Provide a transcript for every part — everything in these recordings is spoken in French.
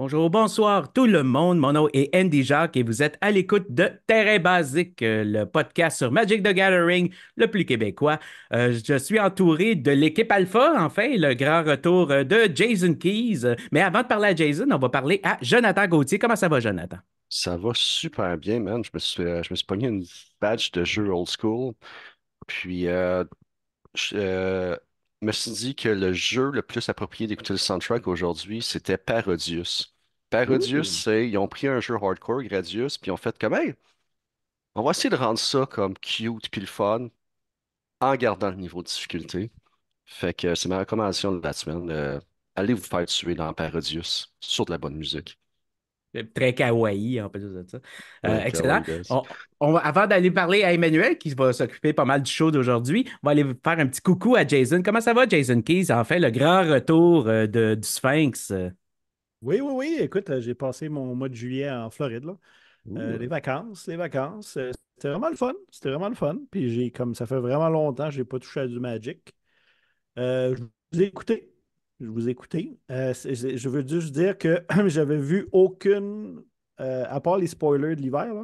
Bonjour, bonsoir tout le monde. Mon nom est Andy Jacques et vous êtes à l'écoute de Terrain Basique, euh, le podcast sur Magic the Gathering, le plus québécois. Euh, je suis entouré de l'équipe Alpha, enfin, le grand retour euh, de Jason Keys. Mais avant de parler à Jason, on va parler à Jonathan Gauthier. Comment ça va, Jonathan? Ça va super bien, man. Je me suis, je me suis pogné une badge de jeu old school. Puis, je, me suis dit que le jeu le plus approprié d'écouter le soundtrack aujourd'hui, c'était Parodius. Parodius, c'est ils ont pris un jeu hardcore, Gradius, puis ils ont fait comme on va essayer de rendre ça comme cute puis le fun en gardant le niveau de difficulté. Fait que c'est ma recommandation de la semaine. Euh, allez vous faire tuer dans Parodius sur de la bonne musique. Euh, très kawaii en plus de ça. Euh, excellent. avant d'aller parler à Emmanuel, qui va s'occuper pas mal du show d'aujourd'hui, on va aller faire un petit coucou à Jason. Comment ça va, Jason Keys? Enfin, le grand retour du Sphinx. Oui, oui, oui. Écoute, euh, j'ai passé mon mois de juillet en Floride. Là. Euh, les vacances, les vacances. Euh, c'était vraiment le fun. C'était vraiment le fun. Puis j'ai, comme ça fait vraiment longtemps, je n'ai pas touché à du Magic. je vous ai écouté. Je vous ai écouté. je veux juste dire que j'avais vu aucune, à part les spoilers de l'hiver,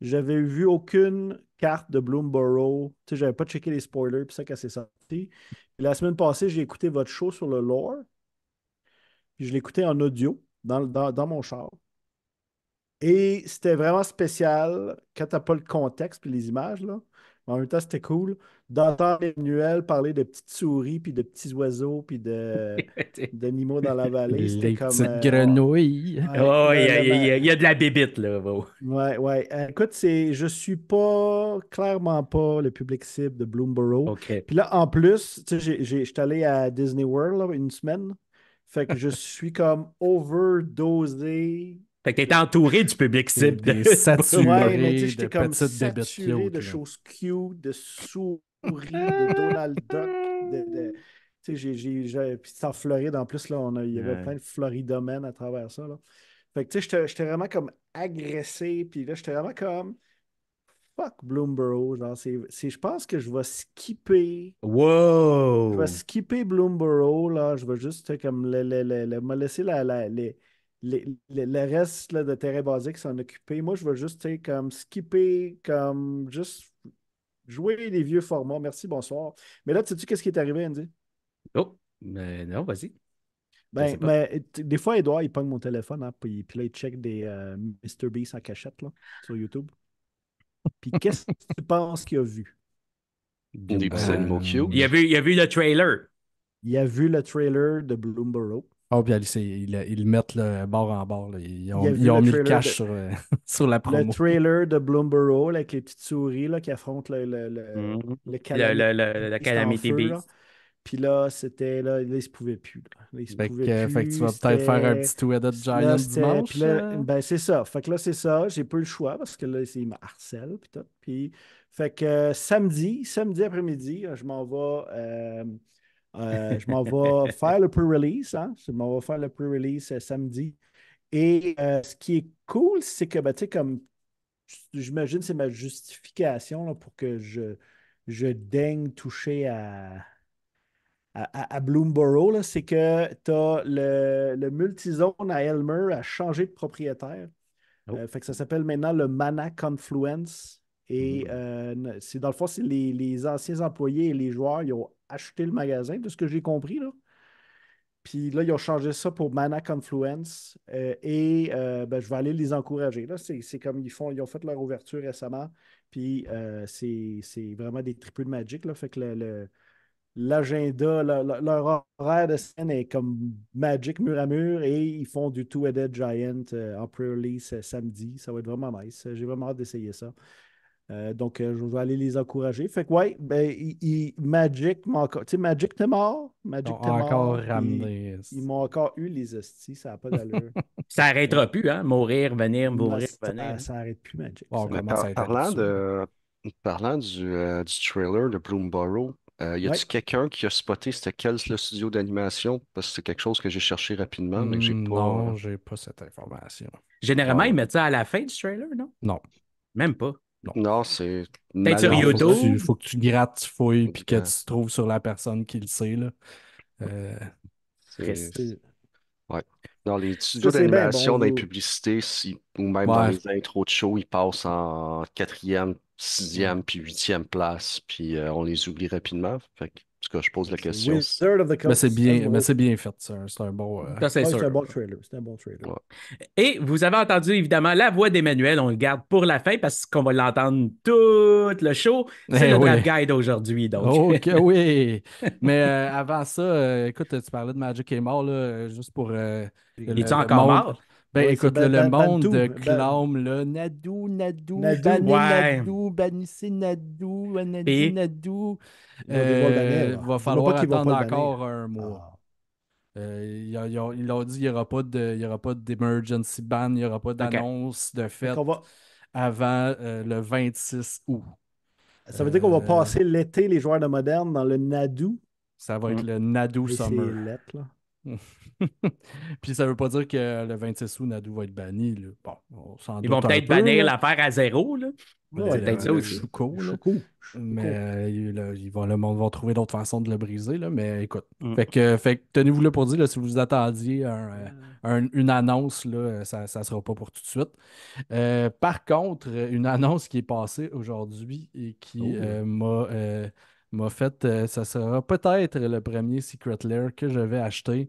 j'avais vu aucune carte de Bloomborough. Tu sais, j'avais pas checké les spoilers, puis ça, c'est sorti. la semaine passée, j'ai écouté votre show sur le lore puis je l'écoutais en audio dans, dans, mon char. Et c'était vraiment spécial quand t'as pas le contexte puis les images, là. en même temps, c'était cool d'entendre Emmanuel parler de petites souris, puis de petits oiseaux, puis de, d'animaux dans la vallée. C'était comme. Petites euh, grenouilles. oh, il, y a, y de la bébite, là. bro. Ouais, ouais. Euh, écoute, c'est, je suis pas, clairement pas le public cible de Bloomborough. Puis là, en plus, tu sais, allé à Disney World une semaine. Fait que je suis comme overdosé. Fait que t'étais entouré du public cible. Des, des saturés, ouais, mais j'étais comme saturé de choses cute, de souris, de Donald Duck, de... sais j'ai, puis en Floride, en plus, là, on a, il y avait plein de floridomènes à travers ça. Là. Fait que, tu sais, j'étais vraiment comme agressé, puis là, j'étais vraiment comme, fuck Bloomborough. Genre, c'est, je pense que je vais skipper. Wow! Je vais skipper Bloomborough. Là. Je vais juste comme le, le, le, me laisser le reste là, de terrain basique s'en occuper. Moi, je vais juste comme skipper, comme juste jouer les vieux formats. Merci, bonsoir. Mais là, sais-tu qu'est-ce qui est arrivé, Andy? Oh, mais non, vas-y. Ben, mais des fois, Edouard, il pogne mon téléphone, hein, puis, là, il check des euh, Mr. Beast en cachette là, sur YouTube. Puis qu'est-ce que tu penses qu'il a vu? Ben, il, a vu, il a vu le trailer. Il a vu le trailer de Bloomborough. Ah, oh, puis ils, ils, mettent le bord en bord. Ils ont, mis le cash euh, sur, la promo. Le trailer de Bloomborough avec les petites souris là, qui affrontent le, le, le, mm. calamité puis là, c'était là, là, ils se pouvaient plus. Là. se fait, que, plus fait, que, tu vas peut-être faire un petit two de Giants dimanche. ben, c'est ça. Fait que là, c'est ça. J'ai pas le choix parce que là, ils me harcèlent. Puis Puis, fait que samedi, samedi après-midi, euh, je m'en vais. Euh, euh, je m'en faire le pre-release. Hein? Je m'en vais faire le pre-release samedi. Et ce qui est cool, c'est que, ben, tu sais, comme j'imagine, c'est ma justification pour que je, je daigne toucher à, à, Bloomborough, c'est que tu as le, le multizone à Elmer a changé de propriétaire. Oh. Euh, fait que ça s'appelle maintenant le Mana Confluence. Et hmm. euh, c'est dans le fond, c'est les, anciens employés et les joueurs, ils ont acheté le magasin, de ce que j'ai compris. Là. Puis là, ils ont changé ça pour Mana Confluence. Euh, et ben, je vais aller les encourager. C'est, comme ils font, ils ont fait leur ouverture récemment. Puis c'est, vraiment des triples de Magic. Là. Fait que le l'agenda, leur, horaire de scène est comme Magic mur à mur et ils font du Two Headed Giant euh, en pre-release euh, samedi. Ça va être vraiment nice. J'ai vraiment hâte d'essayer ça. Euh, donc, je vais aller les encourager. Fait que, ouais, ben, Magic encore. Tu sais, Magic t'es mort. Magic t'es mort. ils, m'ont encore eu les hosties. Ça n'a pas d'allure. ça n'arrêtera plus, hein? Mourir, venir, mourir, venir. Ça n'arrête plus, Magic. parlant, du, du trailer de Bloomborough, euh, y a t quelqu'un qui a spoté c'était quel le studio d'animation? Parce que c'est quelque chose que j'ai cherché rapidement, mais j'ai pas. Non, euh, j'ai pas cette information. Généralement, ils mettent ça à la fin du trailer, non? Non. Même pas. Non, c'est. peut Il faut que tu grattes, tu fouilles, puis que tu trouves sur la personne qui le sait. Là. Euh... Ouais. Dans les studios c'est d'animation, dans les publicités, si- ou même dans les intros de show, ils passent en quatrième, sixième, puis huitième place, puis euh, on les oublie rapidement. Fait tout je pose la question. Mais ben, c'est ben, bien, fait. Hein. C'est un, bon, euh, ah, un bon trailer. Et vous avez entendu évidemment la voix d'Emmanuel. On le garde pour la fin parce qu'on va l'entendre tout le show. C'est eh notre guide aujourd'hui. Donc. Oh, OK, oui. mais euh, avant ça, euh, écoute, tu parlais de Magic est mort, juste pour. Il est encore mort? Ben, écoute, le monde de clame, là, Nadou, Nadou, Nadou, Bané, Nadou, Banissé Nadou, Nadou. il euh, va falloir attendre encore un mois. Ah. Euh, ils, ont, dit il n'y aura pas d'emergency ban, il n'y aura pas d'annonce de fête avant euh, le 26 août. Ça veut dire qu'on va euh, passer l'été, les joueurs de moderne, dans le Nadou. Ça va être hum. le Nadou Summer. Puis ça veut pas dire que le 26 août, Nadou va être banni. Bon, Ils vont peut-être bannir l'affaire à zéro. Là. c'est peut-être ça aussi. Mais le monde va trouver d'autres façons de le briser. Là, mais écoute, mm. fait que, tenez-vous là pour dire si vous attendiez euh, mm. une annonce, là, euh, ça ne sera pas pour tout de suite. Euh, par contre, une annonce qui est passée aujourd'hui et qui oh. m'a m'a fait, euh, ça sera peut-être le premier Secret Lair que je vais acheter.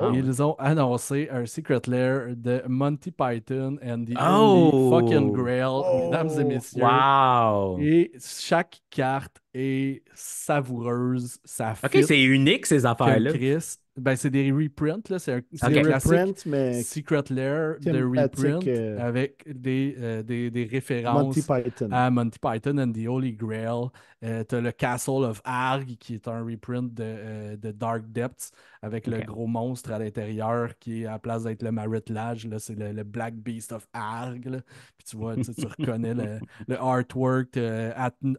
Oh. Ils ont annoncé un Secret Lair de Monty Python and the oh. Fucking Grail, oh. mesdames et messieurs. Et chaque carte est savoureuse, ça Ok, c'est unique ces affaires-là. Ben, c'est des reprints, là. C'est un, reprint, Secret Lair de reprint euh, avec des, euh, des, des, références à Monty Python and the Holy Grail. Euh, tu as le Castle of Arg, qui est un reprint de, de Dark Depths avec le gros monstre à l'intérieur qui à la place d'être le Marit là, c'est le, Black Beast of Arg. Puis tu vois, tu, reconnais le, artwork de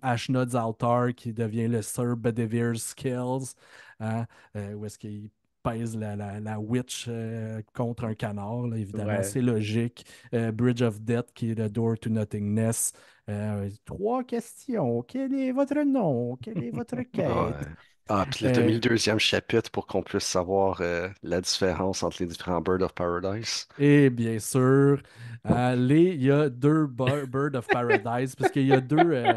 Ashnod's Altar qui devient le Sir Bedivere's Skills. Hein. où est-ce qu'il pèse la, witch euh, contre un canard, évidemment, c'est logique. Euh, Bridge of Death, qui est le Door to Nothingness. Euh, trois questions. Quel est votre nom? Quel est votre quête? Ah, puis le deuxième chapitre pour qu'on puisse savoir la différence entre les différents Birds of Paradise. Et eh bien sûr, Allez, il y a deux Bird of Paradise, parce qu'il y a deux. Euh,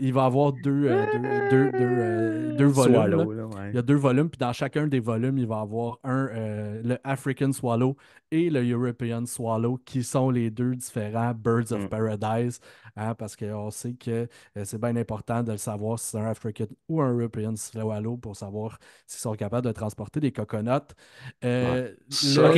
il, va y avoir deux, euh, deux, deux, deux euh, volumes. Il y a deux volumes, puis dans chacun des volumes, il va y avoir un, le African Swallow et le European Swallow, qui sont les deux différents Birds of mm. Paradise, hein, parce qu'on sait que euh, c'est bien important de le savoir si c'est un African ou un European Swallow pour savoir s'ils sont capables de transporter des coconuts. Euh, ça,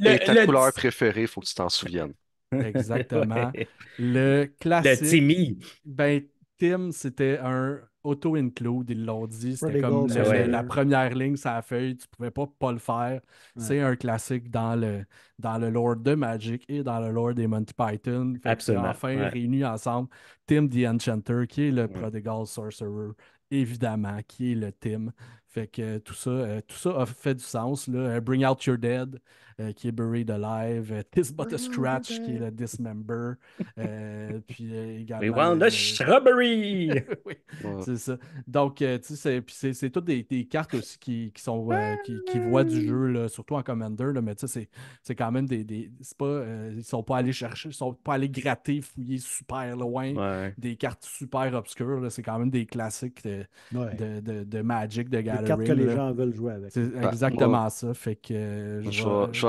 ta couleur préférée, il faut que tu t'en souviennes. Exactement. Le classique. Timmy. Ben, Tim, c'était un auto-include, ils l'ont dit. C'était comme la première ligne ça a feuille, tu pouvais pas pas le faire. C'est un classique dans le, dans le lore de Magic et dans le lore des Monty Python. Absolument. Enfin, réunis ensemble, Tim the Enchanter, qui est le Prodigal Sorcerer, évidemment, qui est le Tim. Fait que tout ça, euh, tout ça a fait du sens. Là. Bring Out Your Dead, euh, qui est Buried Alive, euh, This But a oh Scratch, qui est le Dismember, euh, puis également. We want the shrubbery! c'est ça. Donc, tu sais, c'est toutes des, cartes aussi qui, qui sont, qui, qui, voient du jeu, là, surtout en Commander, là, mais tu sais, c'est quand même des. des pas, ils sont pas allés chercher, ils sont pas allés gratter, fouiller super loin des cartes super obscures. C'est quand même des classiques de, de, de, Magic, de Galerie. Des cartes que les gens veulent jouer avec. C'est bah, exactement ça. Fait que,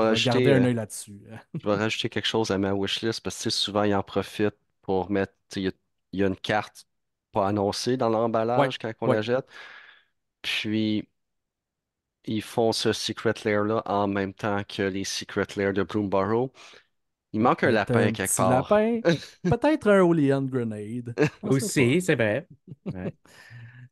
vais un euh, œil là-dessus. je vais rajouter quelque chose à ma wishlist parce que souvent, ils en profitent pour mettre. Il y, a une carte pas annoncée dans l'emballage quand on la jette. Puis, ils font ce Secret Lair-là en même temps que les Secret Lair de Bloomborough. Il manque un lapin quelque part. Lapin, peut-être un Olean Grenade. Aussi, c'est vrai. Ouais.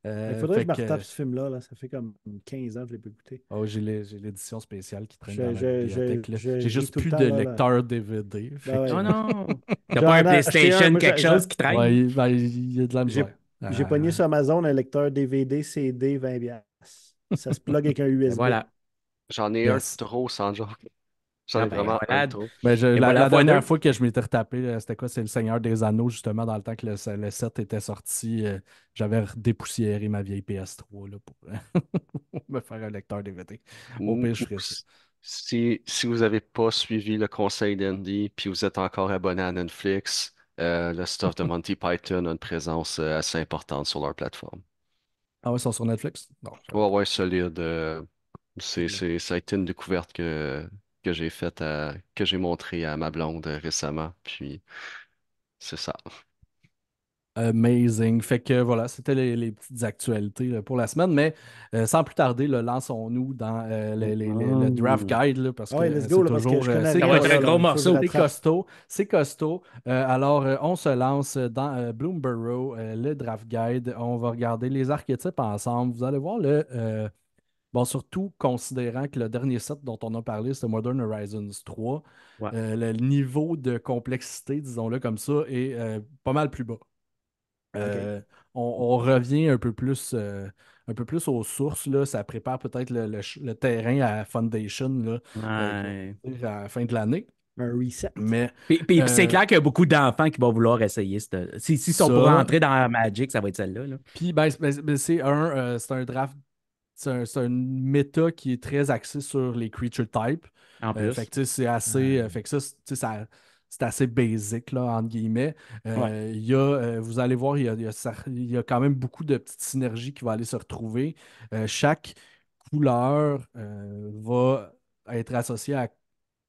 Il euh, faudrait que je me retape ce film-là. Là. Ça fait comme 15 ans que je l'ai pas écouté. Oh, j'ai l'édition spéciale qui traîne dans la bibliothèque. J'ai juste plus de lecteur DVD. Non, ben non. Oh non! a pas un PlayStation, quelque chose qui traîne? Ben, il y a de la J'ai euh, pogné sur Amazon un lecteur DVD CD 20$. Ça se plug avec un USB. Ben voilà. J'en ai un un trop sans genre. Ah, ben, vraiment la, dernière fois que je m'étais retapé, euh, c'était quoi? C'est le Seigneur des Anneaux, justement, dans le temps que le, le set était sorti. Euh, j'avais dépoussiéré ma vieille PS3 là, euh, pour me faire un lecteur DVD. Au Si, si vous n'avez pas suivi le conseil d'Andy, puis vous êtes encore abonné à Netflix, le stuff de Monty Python a une présence assez importante sur leur plateforme. Ah ouais, ils sur Netflix? Oui, Ouais, ouais, solide. c'est, ça a été une découverte que que j'ai fait euh, que j'ai montré à ma blonde euh, récemment. Puis c'est ça. Amazing. Fait que voilà, c'était les, petites actualités pour la semaine. Mais euh, sans plus tarder, lançons-nous dans le draft guide parce, que c'est toujours c'est gros morceau. C'est costaud. C'est costaud. alors, on se lance dans Bloomborough, le draft guide. On va regarder les archétypes ensemble. Vous allez voir le Bon, surtout considérant que le dernier set dont on a parlé, c'est Modern Horizons 3. Euh, le niveau de complexité, disons-le comme ça, est euh, pas mal plus bas. Euh, on, revient un peu plus, un peu plus aux sources. Là. Ça prépare peut-être le, terrain à Foundation à la fin de l'année. Un reset. Mais, c'est clair qu'il y a beaucoup d'enfants qui vont vouloir essayer. Si, on ça... entrer dans Magic, ça va être celle-là. Puis ben, c'est ben, ben, un, un draft c'est une méta qui est très axé sur les creature types. En euh, plus. fait c'est assez. Euh, ça, c'est assez basic, là, entre guillemets. Euh, a, vous allez voir, il y a, quand même beaucoup de petites synergies qui vont aller se retrouver. chaque couleur va être associée à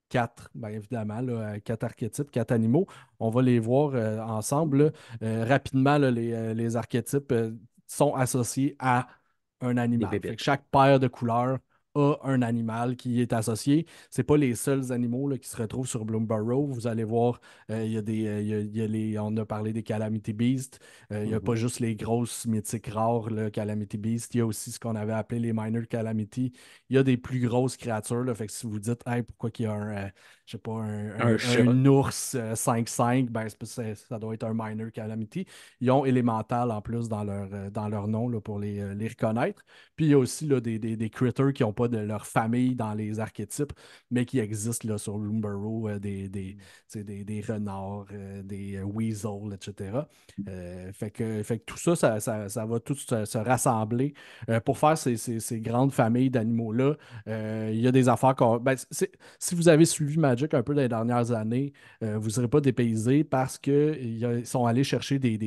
quatre, bien évidemment, quatre archétypes, quatre animaux. On va les voir ensemble. rapidement, les, archétypes sont associés à un animal. chaque paire de couleurs a un animal qui est associé. Ce pas les seuls animaux qui se retrouvent sur Bloomborough. Vous allez voir, euh, il y a des, euh, on a parlé des Calamity Beasts. Euh, il n'y a mm-hmm. pas juste les grosses mythiques rares, le Calamity Beast. Il y a aussi ce qu'on avait appelé les Minor Calamity. Il y a des plus grosses créatures. Là, fait que si vous dites, pourquoi qu'il y a un je sais pas, un, ours 5-5, euh, ben, ça doit être un minor calamity. Ils ont élémental en plus dans leur, euh, dans leur nom là, pour euh, les, reconnaître. Puis il y a aussi là, des, des, critters qui n'ont pas de leur famille dans les archétypes, mais qui existent là, sur Loomborough, mm. des, des, renards, des weasels, etc. Mm. fait, que, fait tout ça, ça, va tout se, rassembler pour faire ces, grandes familles d'animaux-là. il y a des affaires. Ben, si vous avez suivi ma un peu dans les dernières années, euh, vous ne serez pas dépaysé parce qu'ils sont allés chercher des,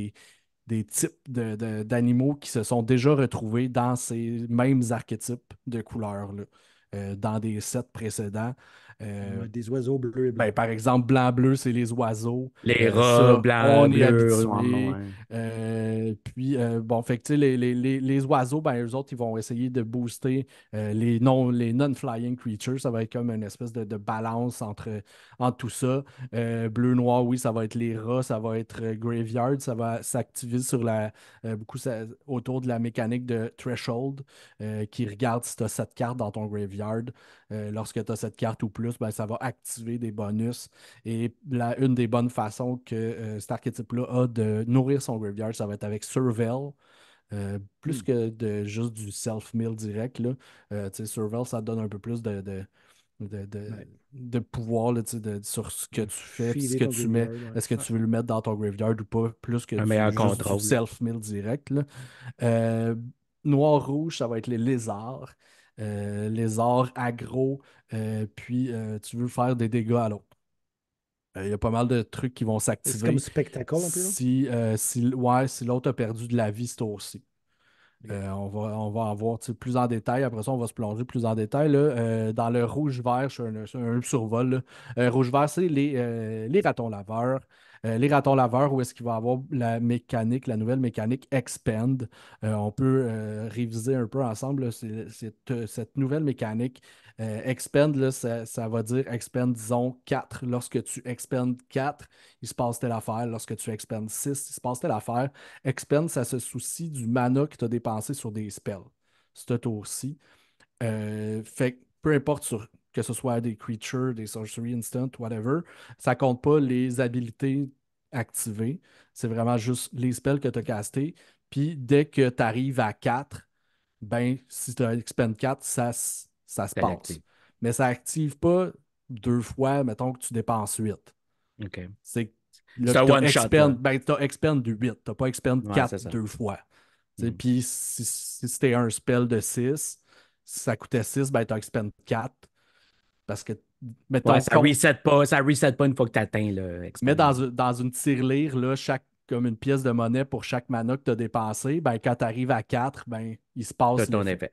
types d'animaux qui se sont déjà retrouvés dans ces mêmes archétypes de couleurs euh, dans des sets précédents. Euh, des oiseaux bleus ben, par exemple, blanc-bleu, c'est les oiseaux. Les euh, rats, blanc-bleu. Euh, puis, bon, fait les, les, les, oiseaux, ben, eux autres, ils vont essayer de booster les non-flying creatures. Ça va être comme une espèce de, balance entre, entre tout ça. Bleu-noir, oui, ça va être les rats, ça va être graveyard, ça va s'activer sur la, beaucoup autour de la mécanique de threshold qui regarde si tu as cette carte dans ton graveyard. lorsque tu as cette carte ou plus, ben, ça va activer des bonus. Et la, une des bonnes façons que euh, cet archétype-là a de nourrir son graveyard, ça va être avec Surveil. Euh, plus hmm. que de juste du self-mill direct, là, euh, Surveil, ça donne un peu plus de, de, pouvoir sur ce que tu fais, ce que tu mets. Est-ce que tu veux le mettre dans ton graveyard ou pas, plus que du self-mill direct. Noir-rouge, ça va être les lézards. lézards agro, euh, puis euh, tu veux faire des dégâts à l'autre. Euh, il y a pas mal de trucs qui vont s'activer. C'est comme spectacle un peu. Si, si, l'autre a perdu de la vie c'est aussi. on, va, on va en voir plus en détail. Après ça, on va se plonger plus en détail. dans le rouge-vert, je un, survol. rouge-vert, c'est les, les, ratons laveurs. les ratons laveurs, où est-ce qu'il va avoir la mécanique, la nouvelle mécanique Expand. on peut réviser un peu ensemble cette, cette nouvelle mécanique euh, expend, là, ça, va dire expend, disons, 4. Lorsque tu expend 4, il se passe telle affaire. Lorsque tu expend 6, il se passe telle affaire. Expend, ça se soucie du mana que tu as dépensé sur des spells. C'est tour aussi. Euh, fait peu importe que ce soit des creatures, des sorceries, instant, whatever, ça compte pas les habilités activées. C'est vraiment juste les spells que tu as castés. Puis dès que tu arrives à 4, ben, si tu as expend 4, ça ça se passe. Mais ça n'active pas deux fois, mettons que tu dépenses 8. OK. C'est un one Ben, tu as expend de 8. Tu n'as pas expend ouais, 4 deux fois. Hmm. Puis si, si c'était un spell de 6, si ça coûtait 6, ben, tu as expend 4. Parce que mettons, ça ne reset, pas, ça reset pas une fois que tu atteins le expend. Mais dans, dans une tirelire, là, chaque comme une pièce de monnaie pour chaque mana que tu as dépensé, ben, quand tu arrives à 4, ben, il se passe. ton effet.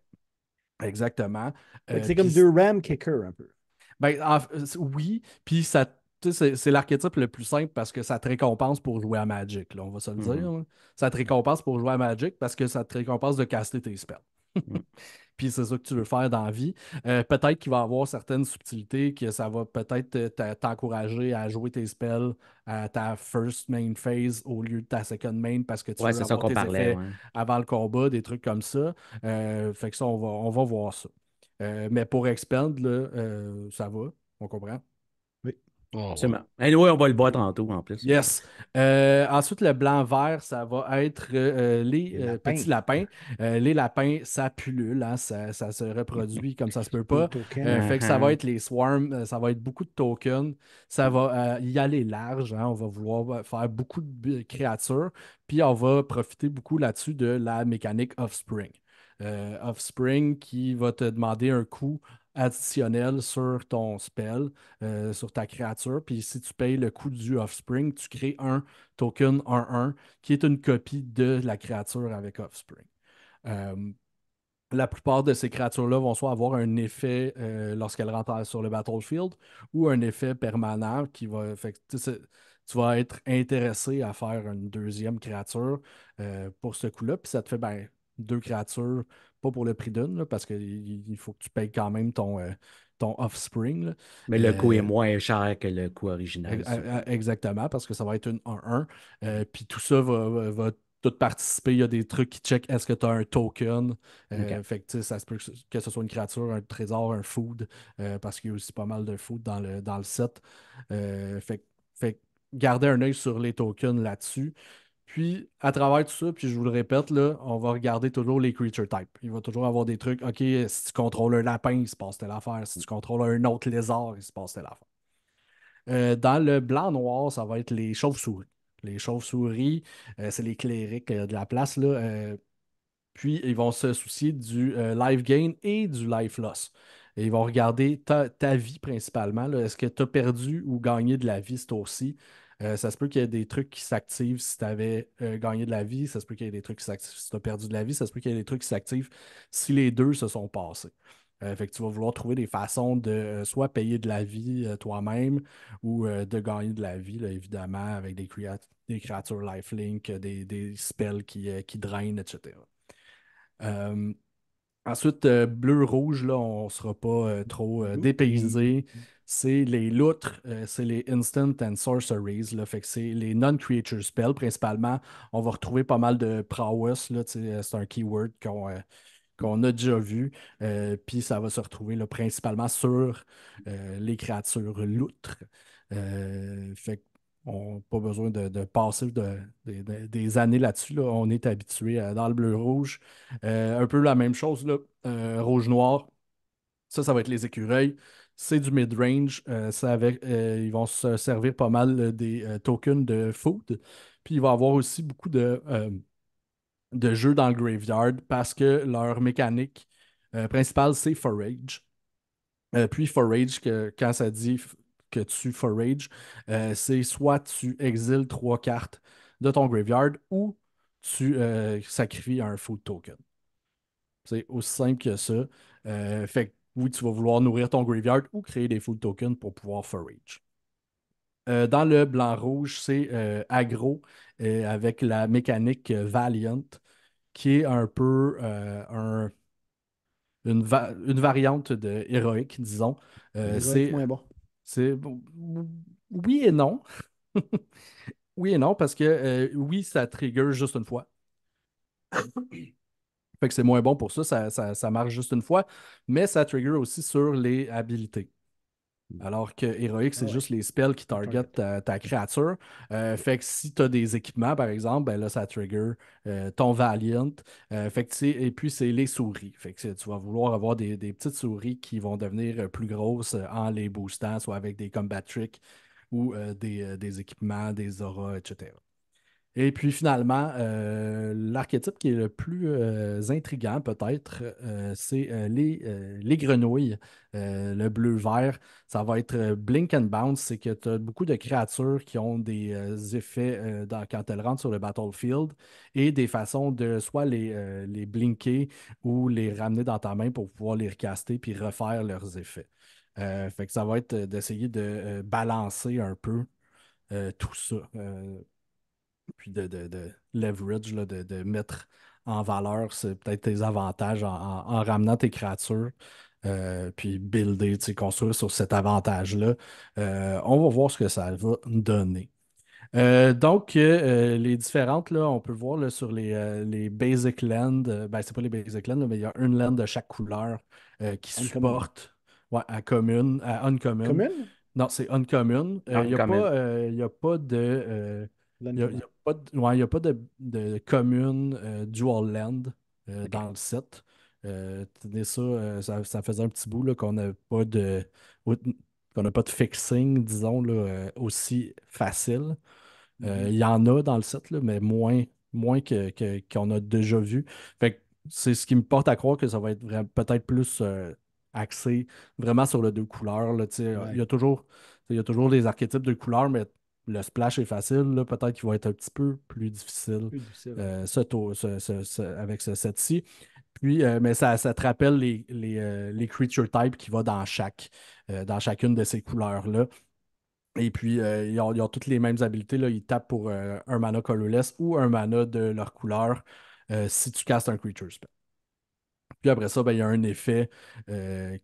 Exactement. Euh, c'est comme deux ram kicker un peu. Ben, oui, puis ça c'est l'archétype le plus simple parce que ça te récompense pour jouer à Magic, là, on va se le mm-hmm. dire. Ça te récompense pour jouer à Magic parce que ça te récompense de caster tes spells. puis c'est ça que tu veux faire dans la vie. Euh, peut-être qu'il va y avoir certaines subtilités, que ça va peut-être t'encourager à jouer tes spells à ta first main phase au lieu de ta second main parce que tu ouais, veux avoir tes avant le combat, des trucs comme ça. Euh, fait que ça, on va, voir ça. Euh, mais pour Expand, là, ça va, on comprend. Oh, on va le boire tantôt en plus. Yes. Euh, ensuite, le blanc-vert, ça va être euh, euh, les, petits lapins. les lapins, ça pullule, hein, ça, se reproduit comme ça se peut pas. fait ça va uh-huh. être les swarms, ça va être beaucoup de tokens. Ça va y aller large. Hein. on va vouloir faire beaucoup de créatures. Puis on va profiter beaucoup là-dessus de la mécanique offspring. offspring qui va te demander un coup additionnel sur ton spell, euh, sur ta créature. Puis si tu payes le coût du Offspring, tu crées un token 1-1 qui est une copie de la créature avec Offspring. Euh, la plupart de ces créatures-là vont soit avoir un effet euh, lorsqu'elles rentrent sur le battlefield ou un effet permanent qui va. tu vas être intéressé à faire une deuxième créature pour ce coup-là. Puis ça te fait, bien deux créatures, pas pour le prix d'une, parce qu'il faut que tu payes quand même ton, euh, ton offspring. Mais le coût est euh, moins cher que le coût original. Euh, exactement, parce que ça va être une 1-1. puis tout ça va, va, tout participer. Il y a des trucs qui checkent est-ce que tu as un token. Fait que, ça peut que ce soit une créature, un trésor, un food, parce qu'il y a aussi pas mal de food dans le, dans le set. fait, fait garder un œil sur les tokens là-dessus. Puis, à travers tout ça, puis je vous le répète, là, on va regarder toujours les creature types. Il va toujours avoir des trucs. OK, si tu contrôles un lapin, il se passe telle affaire. Si tu contrôles un autre lézard, il se passe telle affaire. Euh, dans le blanc-noir, ça va être les chauves-souris. Les chauves-souris, euh, c'est les clérics euh, de la place. Là, puis, ils vont se soucier du life gain et du life loss. ils vont regarder ta, vie principalement. Est-ce que tu as perdu ou gagné de la vie, c'est aussi. Euh, ça se peut qu'il y ait des trucs qui s'activent si tu avais euh, gagné de la vie, ça se peut qu'il y ait des trucs qui s'activent si tu as perdu de la vie, ça se peut qu'il y ait des trucs qui s'activent si les deux se sont passés. Euh, fait que tu vas vouloir trouver des façons de soit payer de la vie toi-même ou de gagner de la vie, évidemment, avec des, des créatures lifelink, des, spells qui, qui drainent, etc. ensuite, bleu-rouge, là, on ne sera pas trop dépaysé c'est les loutres, euh, c'est les instant and sorceries. c'est les non-creature spells principalement. On va retrouver pas mal de prowess. c'est un keyword qu'on euh, a déjà vu. Euh, puis ça va se retrouver principalement sur les créatures loutres. fait on n'a pas besoin de, passer des années là-dessus. On est habitué dans le bleu-rouge. un peu la même chose, rouge-noir. Ça, ça va être les écureuils c'est du mid-range. Euh, euh, ils vont se servir pas mal euh, des tokens de food. Puis il va y avoir aussi beaucoup de, de jeux dans le graveyard parce que leur mécanique principale, c'est forage. puis forage, que, quand ça dit que tu forage, c'est soit tu exiles trois cartes de ton graveyard ou tu sacrifies un food token. C'est aussi simple que ça. fait que où tu vas vouloir nourrir ton graveyard ou créer des full tokens pour pouvoir forage. Euh, dans le blanc-rouge, c'est euh, aggro agro euh, avec la mécanique Valiant, qui est un peu une, variante de héroïque, disons. c'est moins bon. C'est oui et non. oui et non, parce que oui, ça trigger juste une fois. Fait que c'est moins bon pour ça. Ça, marche juste une fois, mais ça trigger aussi sur les habilités. Hmm. Alors que héroïque, c'est ah juste les spells qui target ta, créature. Euh, fait que si tu as des équipements, par exemple, ben là, ça trigger euh, ton Valiant. Euh, fait que et puis, c'est les souris. Fait que tu vas vouloir avoir des, petites souris qui vont devenir plus grosses en les boostant, soit avec des combat tricks ou des, des équipements, des auras, etc. Et puis finalement, euh, l'archétype qui est le plus euh, intriguant peut-être, euh, c'est les, les, grenouilles, le bleu-vert. Ça va être blink and bounce, c'est que tu as beaucoup de créatures qui ont des effets quand elles rentrent sur le battlefield et des façons de soit les, les blinker ou les ramener dans ta main pour pouvoir les recaster puis refaire leurs effets. fait que ça va être d'essayer de balancer un peu tout ça puis de, leverage, de, mettre en valeur peut-être tes avantages en, ramenant tes créatures. Euh, puis builder, construire sur cet avantage-là. Euh, on va voir ce que ça va donner. Euh, donc, les différentes, là, on peut voir sur les, basic land, ben, c'est pas les basic land, mais il y a une land de chaque couleur qui supporte à commune, à uncommon. Commune? Non, c'est uncommon. Ah, il n'y a, pas de. Il de, a pas de, de commune euh, dual land euh, dans le site. Euh, ça, ça, faisait un petit bout qu'on n'a pas de qu'on n'a pas de fixing, disons, aussi facile. Mm-hmm. Il y en a dans le site, mais moins, moins qu'on a déjà vu. Fait c'est ce qui me porte à croire que ça va être peut-être plus axé vraiment sur les deux couleurs. Il y a toujours il y a toujours archétypes de couleurs, mais le splash est facile, peut-être qu'il va être un petit peu plus difficile, euh, avec ce set-ci. Puis, euh, mais ça, ça, te rappelle les, les, euh, creature types qui vont dans chaque, dans chacune de ces couleurs-là. Et puis, ils, ont, toutes les mêmes habilités. Là. Ils tapent pour un mana colorless ou un mana de leur couleur si tu castes un creature spell. Puis après ça, ben, il y a un effet que,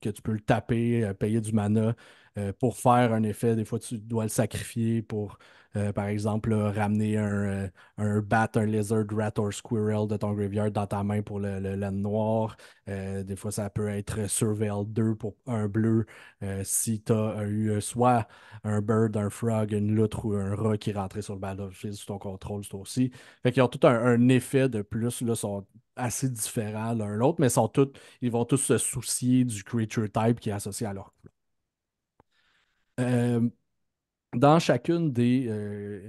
que, tu peux le taper, payer du mana euh, pour faire un effet, des fois, tu dois le sacrifier pour, euh, par exemple, ramener un, euh, un, bat, un lizard, rat or squirrel de ton graveyard dans ta main pour le, laine noir. des fois, ça peut être Surveil 2 pour un bleu si tu as eu soit un bird, un frog, une loutre ou un rat qui rentrait sur le battlefield sous ton contrôle, c'est aussi. Fait qu'ils ont tout un, effet de plus, là, sont assez différents l'un l'autre, mais sont tous, ils vont tous se soucier du creature type qui est associé à leur euh, dans chacune des, euh,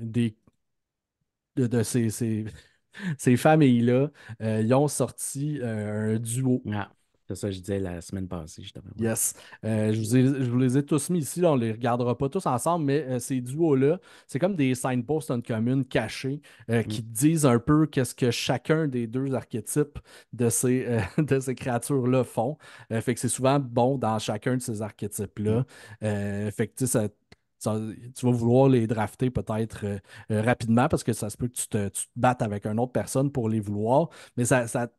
de, ces, ces, ces familles-là, euh, ils ont sorti un duo. Ah. C'est ça que je disais la semaine passée, justement. Yes. Euh, je, vous les ai tous mis ici. on ne les regardera pas tous ensemble, mais euh, ces duos-là, c'est comme des signposts en commune cachés euh, mm. qui disent un peu qu'est-ce que chacun des deux archétypes de ces, de ces créatures-là font. fait que c'est souvent bon dans chacun de ces archétypes-là. Mm. fait que tu vas vouloir les drafter peut-être rapidement parce que ça se peut que tu te, battes avec une autre personne pour les vouloir, mais ça, ça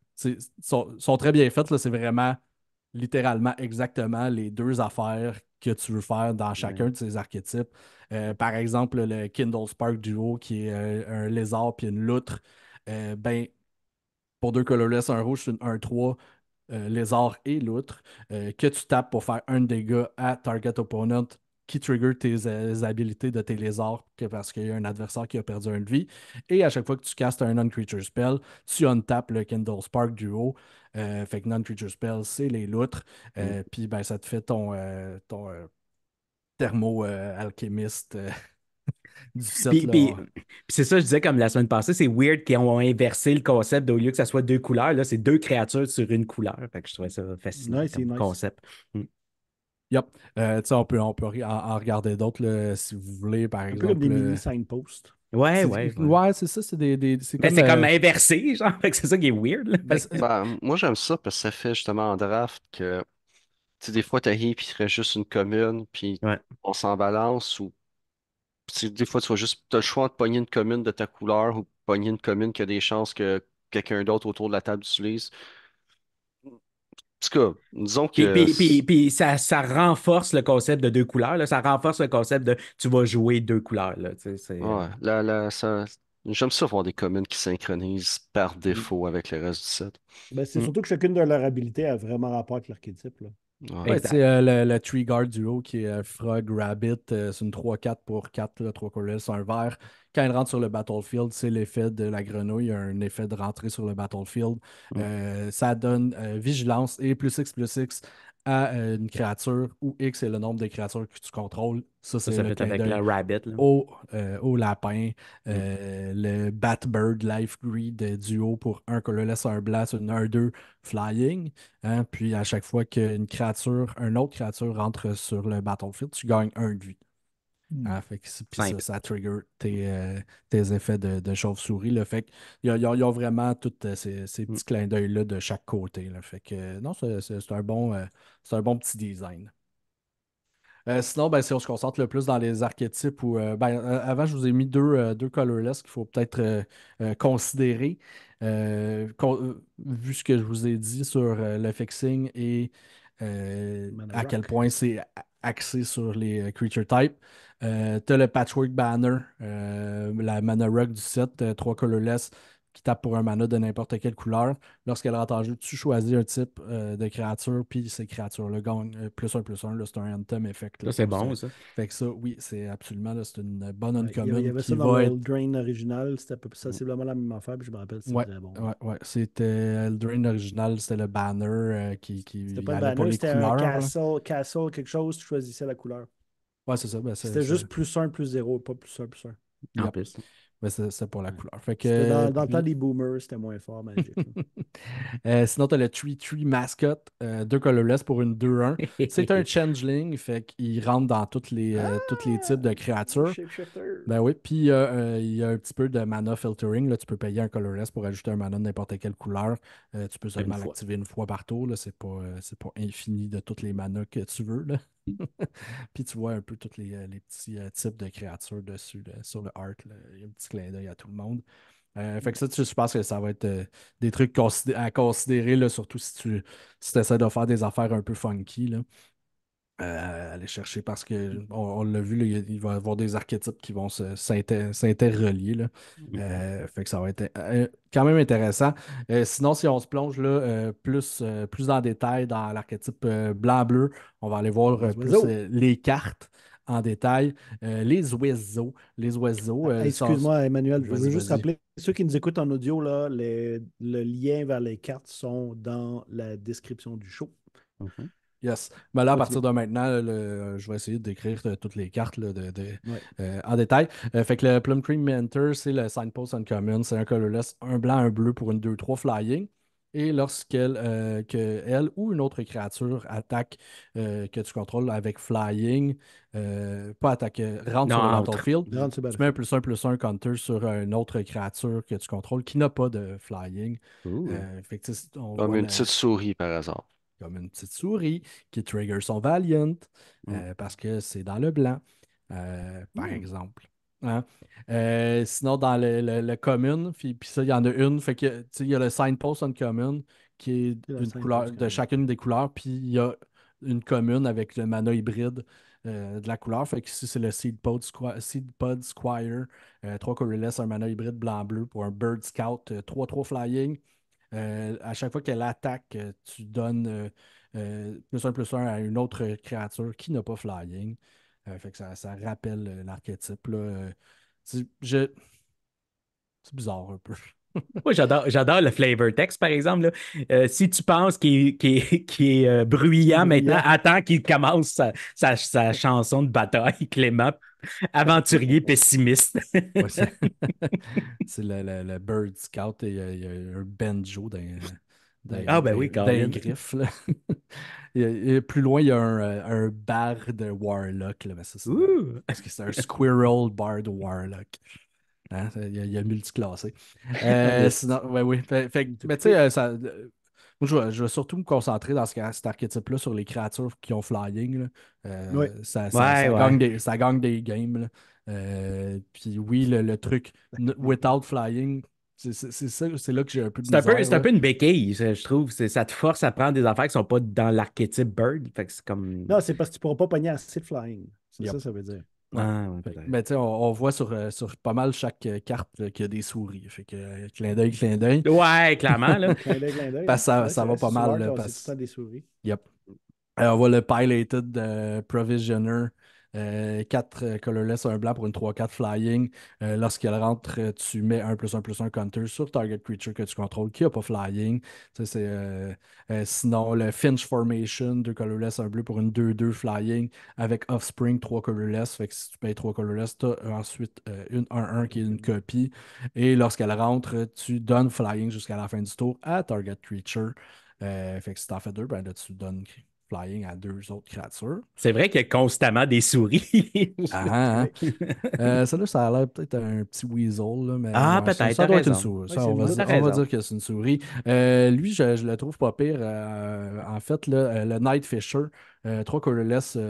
sont, sont, très bien faites. C'est vraiment littéralement exactement les deux affaires que tu veux faire dans chacun de ces archétypes. Euh, par exemple, le Kindle Spark Duo, qui est euh, un lézard puis une loutre. Euh, ben, pour deux colorless, un rouge, un 3, lézard et loutre, que tu tapes pour faire un dégât à target opponent qui trigger tes euh, habilités de tes lézards que parce qu'il y a un adversaire qui a perdu une vie. Et à chaque fois que tu castes un non-creature spell, tu untap le Kindle Spark du haut. Euh, fait que non-creature spell, c'est les loutres. Euh, mm. Puis ben, ça te fait ton, ton thermo-alchimiste. du puis, puis c'est ça, je disais comme la semaine passée, c'est weird qu'ils ont inversé le concept au lieu que ça soit deux couleurs, là, c'est deux créatures sur une couleur. Fait que je trouvais ça fascinant nice, comme concept. Mm. Yep. Euh, on peut, on peut en, regarder d'autres si vous voulez, par un exemple. comme des euh, mini signposts. Ouais, ouais, ouais. Ouais, c'est ça, c'est des. Ben, c'est comme, euh, inversé, genre. C'est ça qui est weird. Ben, ben, moi, j'aime ça parce que ça fait justement en draft que. Tu des fois, t'arrives, puis il serait juste une commune, puis on s'en balance. Ou. des fois, tu as juste. T'as le choix de pogner une commune de ta couleur ou pogner une commune qui a des chances que quelqu'un d'autre autour de la table utilise tout cas, disons que. Puis, ça, ça, renforce le concept de deux couleurs. Là. Ça renforce le concept de tu vas jouer deux couleurs. Là, euh, ouais, J'aime ça voir des communes qui synchronisent par mm. défaut avec le reste du set. Ben, c'est mm. surtout que chacune de leurs habilités a vraiment rapport avec l'archétype c'est euh, le, Tree Guard Duo qui est euh, Frog Rabbit. Euh, c'est une 3-4 pour 4, 3 c'est un vert. Quand il rentre sur le battlefield, c'est l'effet de la grenouille, il y a un effet de rentrée sur le battlefield. ça donne vigilance et plus 6 plus 6 à euh, une créature où X est le nombre de créatures que tu contrôles. Ça, c'est ça le avec le rabbit. Euh, au, lapin, mm. euh, le Batbird Life Greed duo pour un colorless, un blast, une 1 flying. Hein. puis à chaque fois qu'une créature, une autre créature rentre sur le battlefield, tu gagnes un de vie. Mm. Ah, ça, trigger euh, tes, effets de, de chauve-souris. Il fait y a, vraiment tous euh, ces, mm. petits clins d'œil-là de chaque côté. fait que, euh, non, c'est, un, bon, un bon petit design. sinon, ben, si on se concentre le plus dans les archétypes, ou ben, avant, je vous ai mis deux, deux colorless qu'il faut peut-être considérer. vu ce que je vous ai dit sur le fixing et euh, à quel point c'est axé sur les euh, creature type euh, t'as tu as le Patchwork Banner, la Mana Rock du set, trois colorless, qui tape pour un mana de n'importe quelle couleur. Lorsqu'elle rentre en jeu, tu choisis un type euh, de créature, puis ces créatures-là gagnent euh, plus un plus un. Là, c'est un Anthem Effect. Là, c'est bon, ça. Fait que ça, oui, c'est absolument c'est une bonne uncommon. Il y avait ça dans être... Drain original, c'était sensiblement la même affaire, puis je me rappelle, c'était bon. Ouais, ouais. C'était Eldrain euh, original, c'était le banner qui. qui c'était pas le banner, c'était un castle, castle, quelque chose, tu choisissais la couleur. Ouais, c'est ça. Ben, c'était juste plus 1, plus 0, pas plus 1, plus 1. En plus. Mais c'est pour la couleur. dans, le temps des boomers, c'était moins fort, Magic. euh, sinon, tu as le Tree Tree mascot, euh, deux colorless pour une 2-1. c'est un changeling, fait qu'il rentre dans toutes les, euh, ah! tous les types de créatures. Ben oui, puis euh, il y a un petit peu de mana filtering. Là. Tu peux payer un colorless pour ajouter un mana de n'importe quelle couleur. tu peux seulement l'activer une fois par tour. C'est pas, pas infini de toutes les manas que tu veux. Là. Puis tu vois un peu tous les, euh, petits euh, types de créatures dessus, sur le art. Il y a un petit clin d'œil à tout le monde. Euh, fait que ça, tu, je pense que ça va être des trucs à considérer, surtout si tu si essaies de faire des affaires un peu funky. Là. Euh, aller chercher parce que on, l'a vu, il va y avoir des archétypes qui vont s'interrelier. Euh, fait que ça va être euh, quand même intéressant. sinon, si on se plonge là, plus, plus en détail dans l'archétype blanc-bleu, on va aller voir plus les cartes en détail. les oiseaux. Les oiseaux. Excuse-moi, Emmanuel, je veux juste rappeler ceux qui nous écoutent en audio, là, le lien vers les cartes sont dans la description du show. Yes. Mais ben là, à partir de maintenant, euh, je vais essayer de décrire euh, toutes les cartes euh, en détail. fait que le Plum Cream Mentor, c'est le Signpost Uncommon. C'est un colorless, un blanc, un bleu pour une 2-3 flying. Et lorsqu'elle ou une autre créature attaque que tu contrôles avec flying, pas attaque, rentre sur le battlefield, tu mets un plus un plus un counter sur une autre créature que tu contrôles qui n'a pas de flying. Comme une petite souris par exemple comme une petite souris qui trigger son Valiant mm. euh, parce que c'est dans le blanc, euh, par mm. exemple. Hein. Euh, sinon, dans le, commune, puis, ça, il y en a une, fait que il y a le signpost en commune qui est couleur, de chacune des couleurs, puis il y a une commune avec le mana hybride de la couleur. Fait que ici, c'est le Seed Pod, Seed Pod Squire, Trois 3 colorless, un mana hybride blanc-bleu pour un Bird Scout, 3-3 flying. Euh, à chaque fois qu'elle attaque, euh, tu donnes euh, plus un plus un à une autre créature qui n'a pas flying. fait ça, ça rappelle l'archétype. C'est bizarre un peu. Moi, j'adore, le flavor text, par exemple. Là. Euh, si tu penses qu'il est, euh, bruyant, maintenant, attends qu'il commence sa, chanson de bataille, Clément, aventurier pessimiste. c'est le, Bird Scout et il y, a, un banjo dans, ah, ben oui, quand Griffes, plus loin, il y a un, euh, bar de Warlock. Là, ce que c'est un Squirrel Bar de Warlock. Hein, il, y a, multiclassé. Euh, sinon, ouais, oui. mais tu sais, euh, ça. Euh, je vais, surtout me concentrer dans ce, cet archétype-là sur les créatures qui ont flying. ça, Gagne des, ça, Gagne des, games. puis oui, le, truc without flying, c'est là que j'ai un peu de C'est un, un, peu une béquille, je trouve. Ça te force à prendre des affaires qui ne sont pas dans l'archétype bird. Fait que comme... Non, c'est parce que tu ne pourras pas pogner assez de flying. C'est ça ça, ça veut dire. Ah, ouais, peut Ben, on, on, voit sur, euh, sur pas mal chaque euh, carte euh, qu'il y a des souris. Fait que clin d'œil, clin d'œil. Ouais, clairement. Là. clin d'œil, clin d'œil. Parce ben, ça, ça va pas mal. là, parce... le des souris. Yep. Alors, on voit le Piloted Provisioner 4 colorless, 1 blanc pour une 3-4 flying. Euh, lorsqu'elle rentre, euh, tu mets 1 plus 1 plus 1 counter sur target creature que tu contrôles qui n'a pas flying. Euh, sinon, le Finch Formation, 2 colorless, 1 bleu pour une 2-2 flying avec Offspring, 3 colorless. Fait que si tu payes 3 colorless, tu as ensuite une 1-1 qui est une copie. Et lorsqu'elle rentre, tu donnes flying jusqu'à la fin du tour à target creature. fait que si tu en fais 2, ben là, tu donnes à deux autres créatures. C'est vrai qu'il y a constamment des souris. ah, Celle-là, hein, hein. euh, ça a l'air peut-être un petit weasel. mais ah, peut-être. Ça, doit être une souris. on, va dire, que c'est une souris. Euh, lui, je, le trouve pas pire. Euh, en fait, le Night Fisher, 3 euh, colorless, 2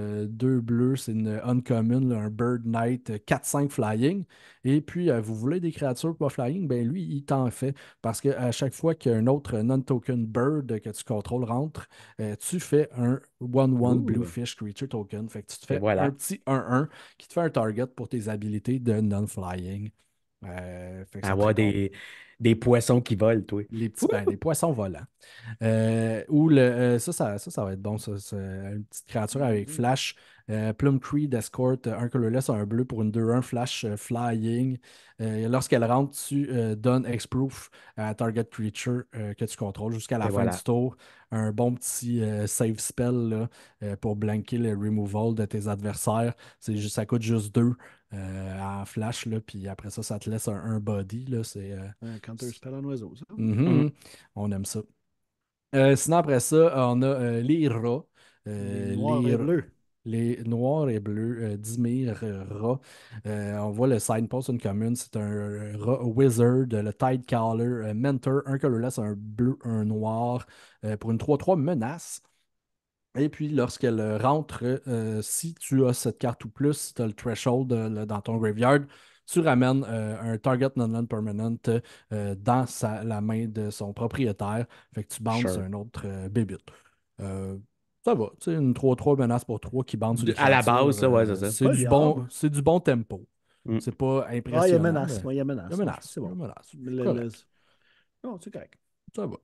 euh, bleus, c'est une uncommon, un Bird Knight, 4-5 euh, flying. Et puis, vous voulez des créatures pas flying, ben lui, il t'en fait. Parce qu'à chaque fois qu'un autre non-token Bird que tu contrôles rentre, tu fais un 1-1 Bluefish Creature Token. Fait que tu te fais un petit 1-1 qui te fait un target pour tes habilités de non-flying. avoir des, des poissons qui volent, toi. Les petits, ben, poissons volants. Euh, ou le, euh, ça, ça, ça, va être bon, ça, une petite créature avec mm. Flash. Plume euh, Plum Creed escort un colorless un bleu pour une 2-1 Flash Flying. Lorsqu'elle rentre, tu donnes X-Proof à Target Creature que tu contrôles jusqu'à la fin du tour. Un bon petit save spell pour blanquer le removal de tes adversaires. Juste, ça coûte juste 2. Euh, en flash, là, puis après ça, ça te laisse un, un body. Là, c'est, euh, un counter-spell en oiseau, ça. Mhm. Mm-hmm. On aime ça. Euh, sinon, après ça, on a les rats. les, noirs Et bleus. Les noirs et bleus, d'Izmir rats on voit le signpost, une commune. C'est un rat Wizard, le tide Tidecaller, Mentor, un colorless, un bleu, un noir, pour une 3-3 menace. Et puis, lorsqu'elle euh, rentre, euh, si tu as cette carte ou plus, si tu as le threshold euh, dans ton graveyard, tu ramènes un target non-land permanent dans la main de son propriétaire. Fait que tu bounces un autre bébé. ça va, c'est une 3-3 menace pour 3 qui bounce. à la base, ouais, c'est ça. C'est du, bon, du, bon, tempo. Mm. C'est pas impressionnant. Ah, il y a menace. y a menace. Il y a menace. C'est bon. menace. Non, c'est correct. Ça va.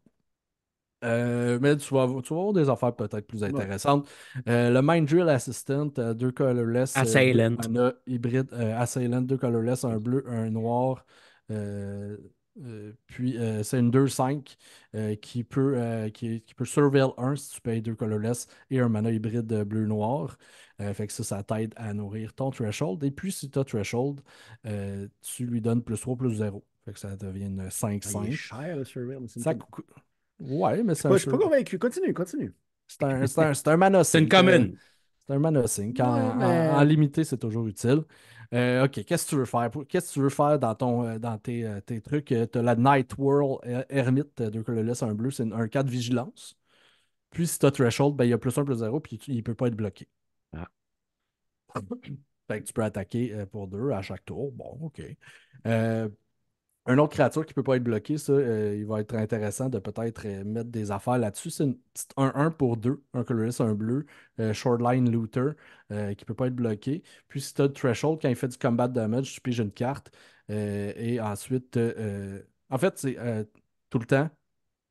Euh, mais tu vas, avoir des affaires peut-être plus intéressantes. Euh, le Mind Drill Assistant, euh, deux colorless. Assailant. mana, hybride, Assailant, deux colorless, un bleu, un noir. puis c'est une 2-5 qui, peut, qui, qui, peut surveil un si tu payes deux colorless et un mana hybride bleu-noir. fait que ça, ça t'aide à nourrir ton threshold. Et puis si tu as threshold, tu lui donnes plus 3, plus 0. Fait que ça devient une 5-5. Ah, ça, coûte, Ouais, mais ça Je suis pas convaincu. Continue, continue. C'est un, un, un C'est une commune. Euh, c'est un manosing En, limité, c'est toujours utile. Euh, OK, qu'est-ce que tu veux faire? Qu'est-ce que tu veux faire dans, ton, euh, dans tes, tes trucs? Tu as la Night World Hermite, er, deux colorless, un bleu, c'est un cas de vigilance. Puis si tu as Threshold, ben, il y a plus 1, plus 0, puis il ne peut pas être bloqué. Ah. tu peux attaquer pour deux à chaque tour. Bon, OK. Euh, une autre créature qui ne peut pas être bloquée, ça, euh, il va être intéressant de peut-être euh, mettre des affaires là-dessus. C'est un 1 pour 2, un coloris, un bleu, euh, Shortline Looter, qui ne peut pas être bloqué. Puis si tu as Threshold, quand il fait du combat damage, tu piges une carte. et ensuite, en fait, c'est tout le temps,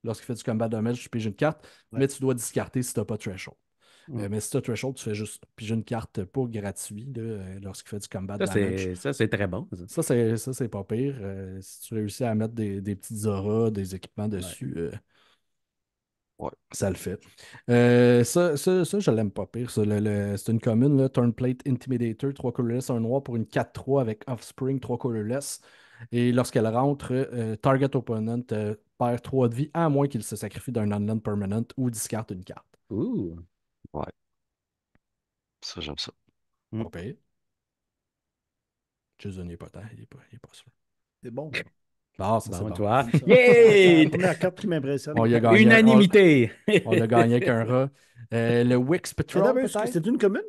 lorsqu'il fait du combat damage, tu piges une carte, mais tu dois discarter si tu n'as pas Threshold. Euh, mais si tu as Threshold, tu fais juste piger une carte pour gratuit euh, lorsqu'il fait du combat. Ça, c'est très bon. Ça, c'est pas pire. Euh, si tu réussis à mettre des, petites auras, des équipements dessus, ouais. Ça le fait. ça, ça, je l'aime pas pire. c'est une commune, Turnplate Intimidator, 3 colorless, 1 noir pour une 4-3 avec Offspring, 3 colorless. Et lorsqu'elle rentre, Target Opponent perd 3 de vie, à moins qu'il se sacrifie d'un Unland Permanent ou discarte une carte. Ouh. Ouais, ça, j'aime ça. Mm. Pas payé. Jason, pas temps, il n'est pas, ça. pas C'est bon. Bah, Bon, c'est bon, toi. Yeah! On a gagné. Unanimité! On, a gagné avec un rat. Euh, le Wix Patrol. C'est une commune?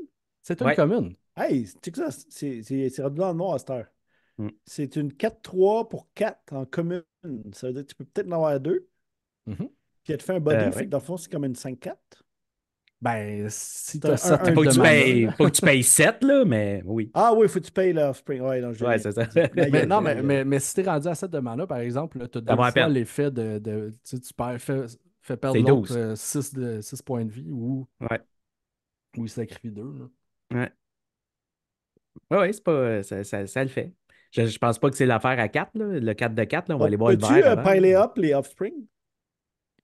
C'est une commune. Hey, Tu sais c'est ça, c'est rendu en noir à cette heure. Hmm. C'est une 4-3 pour 4 en commune. Ça veut dire que tu peux peut-être en avoir deux. Mm-hmm. Puis elle te fait un body, Euh, fait que dans le fond, c'est comme une 5-4. Ben, si t'as ça, pas, tu pas que tu payes 7, là, mais oui. Ah oui, faut que tu payes l'offspring. offspring. non, ouais c'est ça. mais, non, mais, mais, mais si t'es rendu à 7 de mana, par exemple, tu as l'effet de, Tu, tu fais, perdre l'autre 6, euh, points de vie ou. Ou il sacrifie 2. Ouais. Ouais, ouais, c'est pas. Euh, ça, le fait. Je, pense pas que c'est l'affaire à 4, le 4 de 4, on va oh, aller voir le Peux-tu euh, piler up les offspring?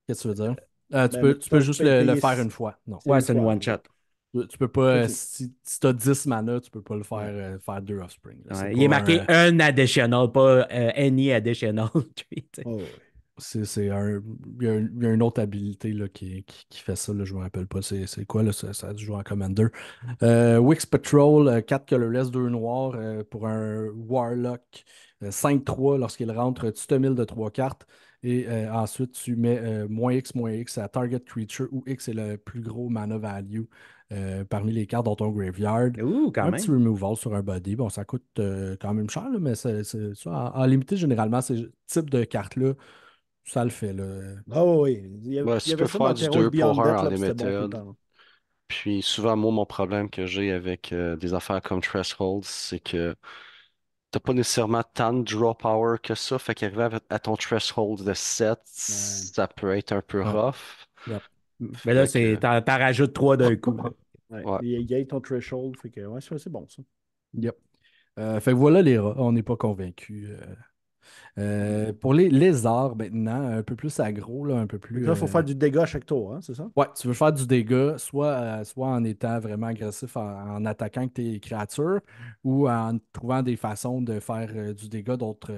Qu'est-ce que tu veux dire? Euh, ben, tu, peux, juste le, faire une fois. Non. Ouais, c'est une one-shot. Tu, peux pas, si, tu as 10 mana, tu peux pas le faire, euh, faire deux offspring. il est marqué un, additional, pas euh, any additional. C'est Il y, a, une autre habilité là, qui, qui, fait ça, je ne me rappelle pas. C'est quoi là, ça, ça, a en Commander. Wix Patrol, 4 colorless, 2 noirs pour un Warlock 5-3 lorsqu'il rentre, tu te mille de 3 cartes. Et euh, ensuite, tu mets euh, moins X, moins X à target creature où X est le plus gros mana value euh, parmi les cartes dans ton graveyard. quand un petit removal sur un body. Bon, ça coûte quand même cher, mais en, limité, généralement, ce type de cartes-là, ça le fait. Ah oui. Il y avait, ouais, tu peux faire du 2 pour en Puis souvent, moi, mon problème que j'ai avec des affaires comme Threshold, c'est que t'as pas nécessairement tant de draw power que ça. Fait qu'arriver à, à, ton threshold de 7, ça peut être un peu rough. Mais là, c'est, t'en, rajoutes 3 d'un coup. Il y a ton threshold. Fait que, ouais, c'est bon ça. Yep. Euh, fait que voilà les rats. On n'est pas convaincus. Euh, euh, pour les lézards, maintenant, un peu plus agro, là, un peu plus. il faut euh, faire du dégât à chaque tour, hein, c'est ça? Ouais, tu veux faire du dégât, soit, euh, soit en étant vraiment agressif en, attaquant tes créatures ou en trouvant des façons de faire du dégât d'autres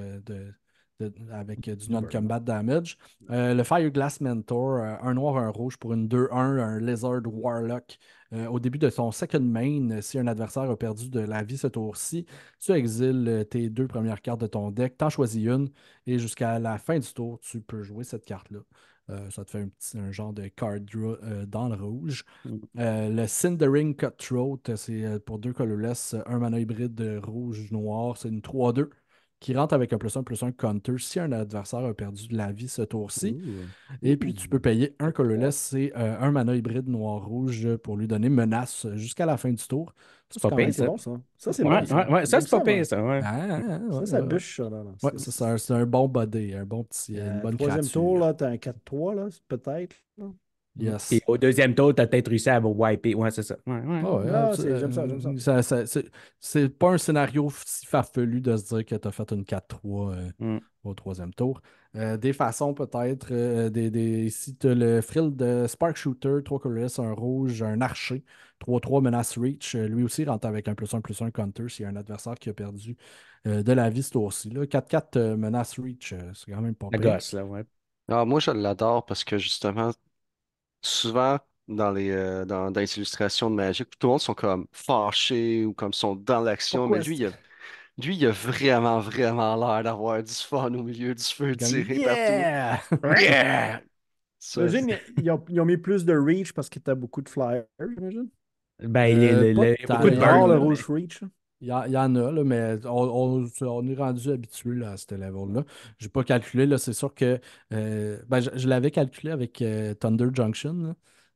avec euh, du non-combat damage. Euh, le Fire Glass Mentor, euh, un noir, un rouge pour une 2-1, un Lizard Warlock. au début de son second main, si un adversaire a perdu de la vie ce tour-ci, tu exiles tes deux premières cartes de ton deck, t'en choisis une, et jusqu'à la fin du tour, tu peux jouer cette carte-là. ça te fait un, un genre de card draw dans le rouge. Mm. le Cindering Cutthroat, c'est pour deux colorless, un mana hybride rouge-noir, c'est une 3-2 qui rentre avec un plus un plus un counter si un adversaire a perdu de la vie ce tour-ci. Et puis tu peux payer un colorless, c'est euh, un mana hybride noir-rouge pour lui donner menace jusqu'à la fin du tour. C'est pas pire, ça. Bon, ça. Ça, c'est pas bon, ouais, ça, c'est pas pire, ça. ça, ça bûche, ça. Là, c'est un, bon body, un bon petit, euh, une bonne Troisième tour, là, t'as un 4-3, là, peut-être. Et au deuxième tour, tu as peut-être réussi à vous wiper. Ouais, c'est ça. Ah ah, j'aime ça, j'aime ça. c'est, pas un scénario si farfelu de se dire que tu as fait une 4-3 euh, mm. au troisième tour. Euh, des façons, peut-être, euh, des, si tu as le frill de Spark Shooter, 3 colorless, un rouge, un archer, 3-3 menace reach, lui aussi rentre avec un plus 1 plus 1 counter s'il y a un adversaire qui a perdu de la vie ce tour-ci. 4-4 menace reach, c'est quand même pas mal. Ah, moi, je l'adore parce que justement, souvent, dans les, euh, dans, illustrations de Magic, tout le monde sont comme fâchés ou comme sont dans l'action, mais lui, il a, lui, il a vraiment, vraiment l'air d'avoir du fun au milieu du feu tiré partout. Yeah! ils ont, mis plus de reach parce que a beaucoup de flyers, j'imagine. Ben, il est euh, beaucoup de burn. le rouge reach. Il y, en a, mais on, est rendu habitué à ce level-là. Je n'ai pas calculé, c'est sûr que euh, ben, je, l'avais calculé avec euh, Thunder Junction, mm-hmm.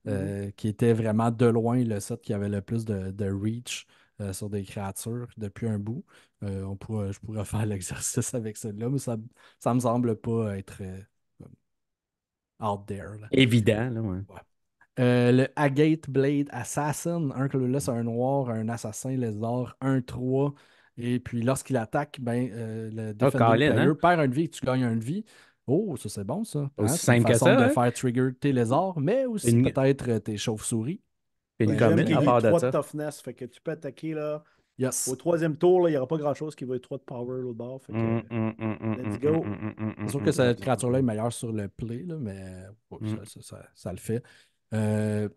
euh, qui était vraiment de loin le set qui avait le plus de, reach sur des créatures depuis un bout. on je pourrais faire l'exercice avec celle là mais ça ne me semble pas être out there. Évident, là, euh, le Agate Blade Assassin, un colorless, un noir, un assassin lézard, un 3. Et puis lorsqu'il attaque, ben, euh, le oh, perd une vie et tu gagnes une vie. Oh, ça c'est bon ça. Hein, aussi hein, de faire trigger tes lézards, mais aussi peut-être euh, tes chauves-souris. Une ben, commune à part de ça. toughness, fait que tu peux attaquer là. Au troisième tour, il n'y aura pas grand-chose qui va être trois de power l'autre bord. Fait que, let's go. c'est sûr hum, que hum, cette hum. créature-là est meilleure sur le play, mais ça, le fait. Euh,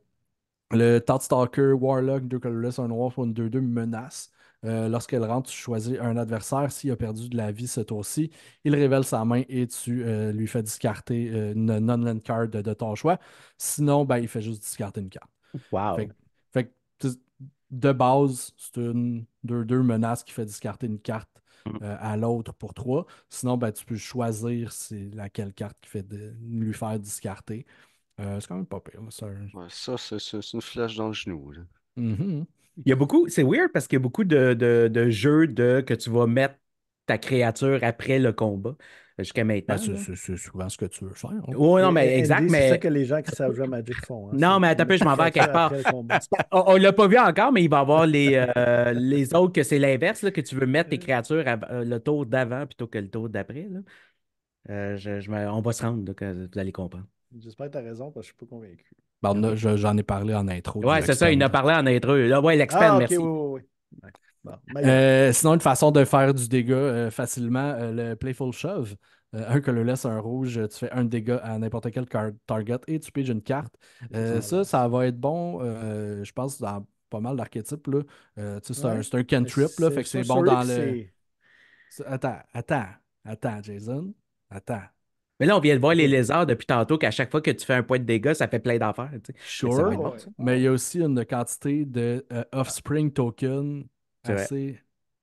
le Tad Stalker, Warlock, deux colorless, un noir pour une 2-2 menace. Euh, lorsqu'elle rentre, tu choisis un adversaire. S'il a perdu de la vie ce tour-ci, il révèle sa main et tu euh, lui fais discarter une non-land card de, ton choix. Sinon, ben, il fait juste discarter une carte. Wow. Fait, de base, c'est une 2-2 menace qui fait discarter une carte mm. à l'autre pour 3. Sinon, ben, tu peux choisir c'est laquelle carte qui fait de, lui faire discarter. Euh, c'est quand même pas pire. ça. Hein. ça, c'est une flèche dans le genou. Mm-hmm. Il y a beaucoup, c'est weird parce qu'il y a beaucoup de, de- jeux de que tu vas mettre ta créature après le combat. Jusqu'à maintenant, ah, c'est souvent ce que tu veux faire. Hein. Oui, non, mais exact, c'est ça que les gens qui savent jouer Magic font. Hein. Non, mais attends, je m'en vais à quelque part. On, ne l'a pas vu encore, mais il va y avoir les, euh, les autres que c'est l'inverse, que tu veux mettre tes créatures euh, le tour d'avant plutôt que le tour d'après. je- on va se rendre, que vous allez comprendre. J'espère que tu as raison parce que je suis pas convaincu. Bon, J'en ai parlé en intro. Oui, c'est ça, il en a parlé en intro. Ah, ouais l'expert, ah, merci. Euh, sinon, une façon de faire du dégât euh, facilement, euh, le Playful Shove. un colorless un rouge, tu fais un dégât à n'importe quel target et tu piges une carte. ça, ça va être bon, je pense, dans pas mal d'archétypes. c'est un, un cantrip, là, fait que c'est bon dans le. Attends, attends, attends, Jason. Attends. Mais là, on vient de voir les lézards depuis tantôt qu'à chaque fois que tu fais un point de dégâts, ça fait plein d'affaires. Sure. Mais, il y a aussi une quantité de tokens euh, offspring token assez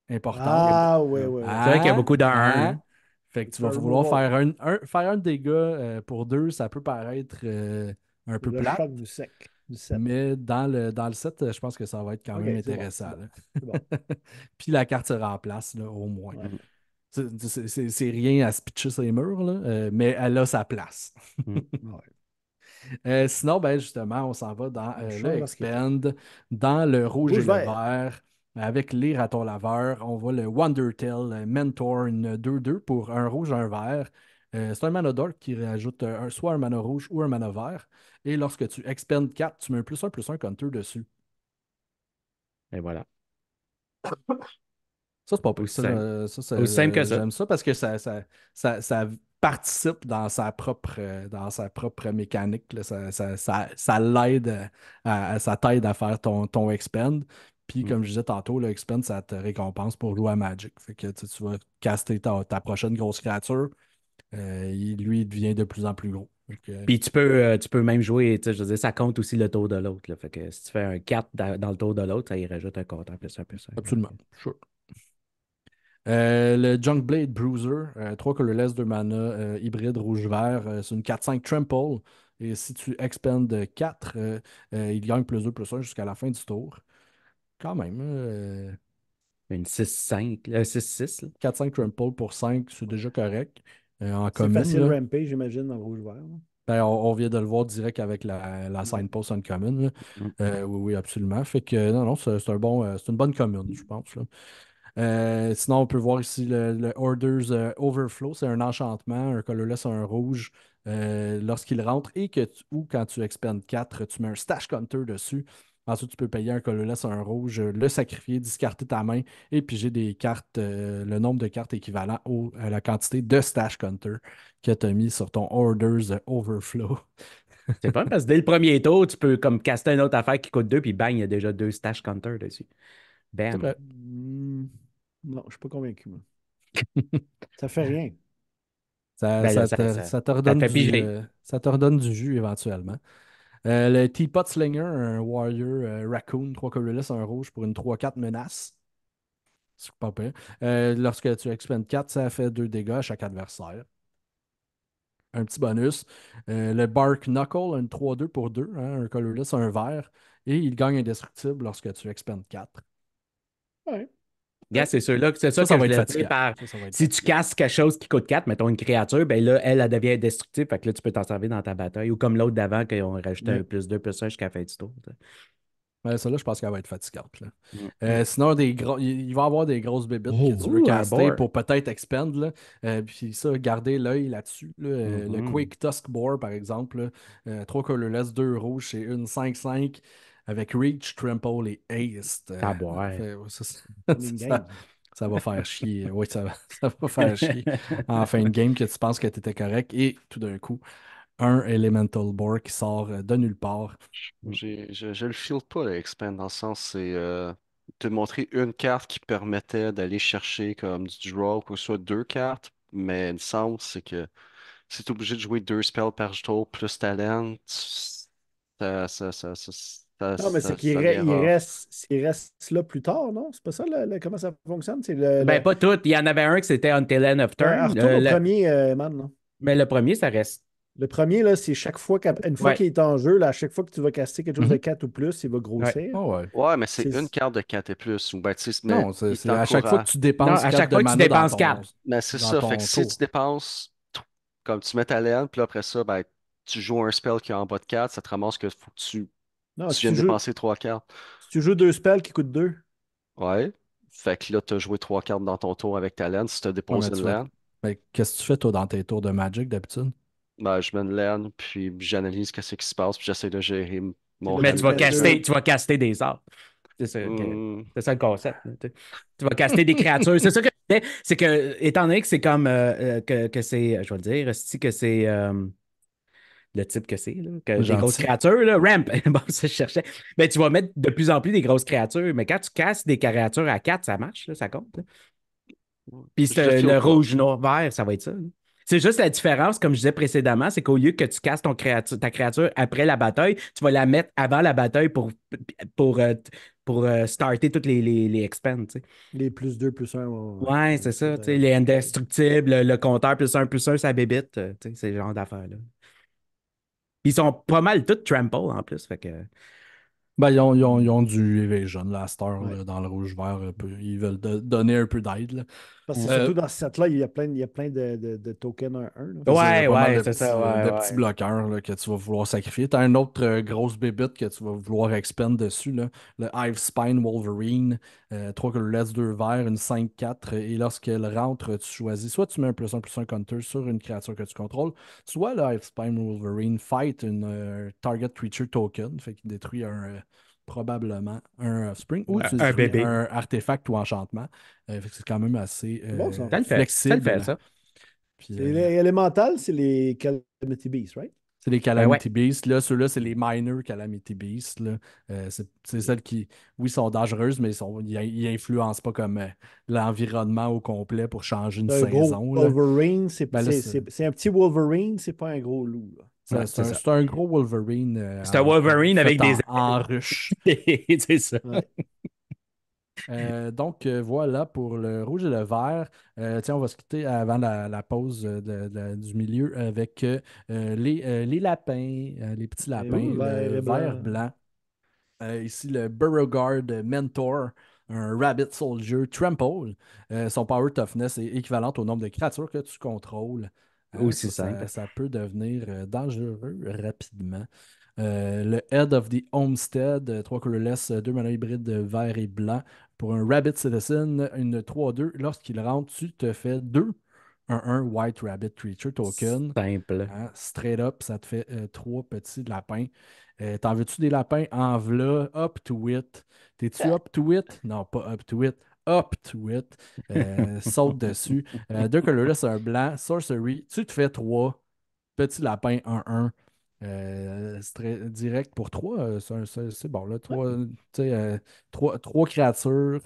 importante. Ah, oui, oui. c'est qu'il y a hein? beaucoup d'un. Hein? fait que tu vas vouloir faire un, dégât euh, pour deux, ça peut paraître euh, un peu plat. du Mais dans le, dans le set, je pense que ça va être quand même intéressant. Puis la carte sera en place, au moins. C'est rien à se pitcher sur les murs, euh, mais elle a sa place. Mm. Euh, sinon, ben, justement, on s'en va dans le euh, dans le rouge, et le vert, avec les ratons laveurs. On voit le wonder Wondertail Mentor 2-2 pour un rouge et un vert. c'est un Mano qui rajoute un, soit un mana rouge ou un mana vert. Et lorsque tu expends 4, tu mets un plus un plus un counter dessus. Et voilà. Ça, c'est pas possible. Euh, j'aime ça parce que ça, participe dans sa propre, euh, dans sa propre mécanique. Ça, l'aide, à, ça t'aide à faire ton, ton expend. Puis, mm. comme je disais tantôt, le expend, ça te récompense pour jouer à Magic. Fait que tu, vas caster ta, prochaine grosse créature. Euh, lui, il devient de plus en plus gros. Puis tu peux, tu peux même jouer, je ça compte aussi le taux de l'autre. Fait que si tu fais un 4 dans, le taux de l'autre, ça y rajoute un compteur plus un plus Absolument, euh, le le Junkblade Bruiser, euh, 3 colorless, 2 mana, euh, hybride rouge-vert. Euh, c'est une 4-5 Trample. Et si tu expends 4, il gagne plus 2 plus 1 jusqu'à la fin du tour. Quand même. Une 6-5. 6-6. 4-5 Trample pour 5, c'est déjà correct. en c'est facile là. ramper, j'imagine, dans rouge-vert. Ben, on, vient de le voir direct avec la, la signpost en commune. Mm. oui, oui, absolument. Fait que non, non, c'est, une bonne commune, je pense. Là. Euh, sinon, on peut voir ici le, Orders euh, Overflow, c'est un enchantement, un colorless, un rouge. Euh, lorsqu'il rentre et que ou quand tu expenses 4, tu mets un stash counter dessus. Ensuite, tu peux payer un colorless, un rouge, le sacrifier, discarter ta main et puis j'ai des cartes, le nombre de cartes équivalent à la quantité de stash counter que tu as mis sur ton Orders Overflow. C'est pas parce que dès le premier tour, tu peux comme caster une autre affaire qui coûte 2 puis bang, il y a déjà deux stash counter dessus. Bam. Non, je ne suis pas convaincu. Moi. ça fait rien. Ça, ben ça, ça, te, ça, euh, redonne du, jus éventuellement. Euh, le Teapot Slinger, un Warrior euh, Raccoon, 3 colorless, un rouge pour une 3-4 menace. C'est pas euh, lorsque tu expenses 4, ça fait 2 dégâts à chaque adversaire. Un petit bonus. le Bark Knuckle, un 3-2 pour 2, hein, un colorless, un vert. Et il gagne indestructible lorsque tu expandes 4. Ouais c'est sûr. c'est ça, ça, va être par... Si tu casses quelque chose qui coûte 4, mettons une créature, ben là, elle, elle devient destructive. Fait que là, tu peux t'en servir dans ta bataille. Ou comme l'autre d'avant, qu'on rajoutait rajouté un plus 2, plus 1 jusqu'à la du tour. ça, là, je pense qu'elle va être fatigante. Mm. Euh, sinon, il va y avoir des grosses bébites que tu veux oh, caster pour peut-être expand. Là. Euh, puis ça, garder l'œil là-dessus. Euh, le mm-hmm. Quick Tusk Boar, par exemple. 3 colorless, 2 rouges, c'est une 5-5 avec Reach, Trample et Ace. Euh, ah, ouais. ça, va faire chier. Oui, ça, va faire chier. Enfin, une game, que tu penses que tu étais correct et tout d'un coup, un Elemental Boar qui sort euh, de nulle part. Je, le file pas, l'Expand, dans le sens, c'est. de euh, te montrer une carte qui permettait d'aller chercher comme du draw ou soit deux cartes, mais le sens, c'est que si obligé de jouer deux spells par jour, plus talent, ça, ça, ça, non, mais c'est qu'il reste, reste là plus tard, non? C'est pas ça comment ça fonctionne? Le, ben, pas tout. Il y en avait un qui c'était Until End of euh, Turn. Euh, le, premier, euh, man, non? Ben, mais le premier, ça reste. Le premier, là, c'est chaque fois qu'une fois qu'il est en jeu, là, à chaque fois que tu vas casser quelque chose de 4 mhm. ou plus, il va grossir. Ouais, ah ouais. mais c'est une carte de 4 et plus. Ou ben, non, c'est à chaque fois que tu dépenses. Non, à chaque fois que tu dépenses 4. mais c'est ça. Fait que si tu dépenses, comme tu mets ta laine, puis après ça, ben, tu joues un spell qui est en bas de 4, ça te ramasse que faut que tu tu viens de dépenser trois cartes. Si tu joues deux spells qui coûtent deux. Ouais. Fait que là, tu as joué trois cartes dans ton tour avec ta laine. Si tu as dépensé une laine. Mais qu'est-ce que tu fais, toi, dans tes tours de Magic d'habitude? Ben, je mets une laine, puis j'analyse qu'est-ce qui se passe, puis j'essaie de gérer mon. Mais tu vas, caster, tu vas caster des arts. C'est ça, hmm. ça, le concept. Tu, vas caster des créatures. C'est ça que c'est que, étant donné que c'est comme, euh, euh, que, que c'est, je vais le dire, que c'est, euh, le type que c'est, que des grosses créatures, là, ramp, bon, ça je cherchais. Mais tu vas mettre de plus en plus des grosses créatures, mais quand tu casses des créatures à 4, ça marche, ça compte. Puis le, rouge, noir, vert, ça va être ça. C'est juste la différence, comme je disais précédemment, c'est qu'au lieu que tu casses ton créature, ta créature après la bataille, tu vas la mettre avant la bataille pour, pour, euh, pour, euh, starter toutes les, les, les plus 2, plus 1. Ouais, c'est ça. les indestructibles, le, compteur plus 1, plus 1, ça bébite. Euh, c'est ce genre d'affaires-là. Ils sont pas mal tous trample en plus. Fait que... Ben, ils ont, ils ont, du Evasion la star dans le rouge-vert. Ils veulent donner un peu d'aide. Parce euh, surtout dans ce set-là, il y a plein, il y a plein de, de, tokens 1-1. Ouais, ouais, c'est ça. Ouais, de petits bloqueurs que tu vas vouloir sacrifier. Tu as une autre euh, grosse bébite que tu vas vouloir expand dessus. Le Hive Spine Wolverine. que le Let's 2 verts, une 5-4. Et lorsqu'elle rentre, tu choisis soit tu mets un plus 1 plus 1 counter sur une créature que tu contrôles, soit le Hive Spine Wolverine fight une euh, target creature token. Fait qu'il détruit un probablement un offspring euh, ou un, bébé. un artefact ou enchantement. Euh, c'est quand même assez euh, bon, ça. flexible. Ça fait, ça. Puis, L'élémental, c'est les Calamity Beasts, right? C'est les ben Calamity Beasts. Là, ceux-là, c'est les Minor Calamity Beasts. Là. c'est, c'est celles qui, oui, sont dangereuses, mais ils n'influencent pas comme l'environnement au complet pour changer une saison. Wolverine, ben c'est, c'est, c'est un petit Wolverine, c'est pas un gros loup c'est un, gros Wolverine. Euh, c'est un Wolverine avec des. En ruche. c'est ça. Euh, donc euh, voilà pour le rouge et le vert. tiens, on va se quitter avant la, pause du milieu avec les, lapins, les petits lapins, le, vert, blanc. ici, le Guard Mentor, un Rabbit Soldier Trample. son power toughness est équivalente au nombre de créatures que tu contrôles. Hein, Aussi ça, peut devenir euh, dangereux rapidement. Euh, le Head of the Homestead, euh, trois colorless, deux manuels hybrides vert et blanc. Pour un Rabbit Citizen, une 3-2. Lorsqu'il rentre, tu te fais deux. Un 1 White Rabbit Creature Token. Simple. Hein, straight up, ça te fait trois petits lapins. T'en veux-tu des lapins en v'là? Up to it. T'es-tu up to it? Non, pas up to it up to it. saute dessus. Euh, deux colorless, un blanc. Sorcery, tu te fais trois. Petit lapin, un. Euh, c'est très direct pour trois. Euh, c'est bon, là. Trois, trois, créatures.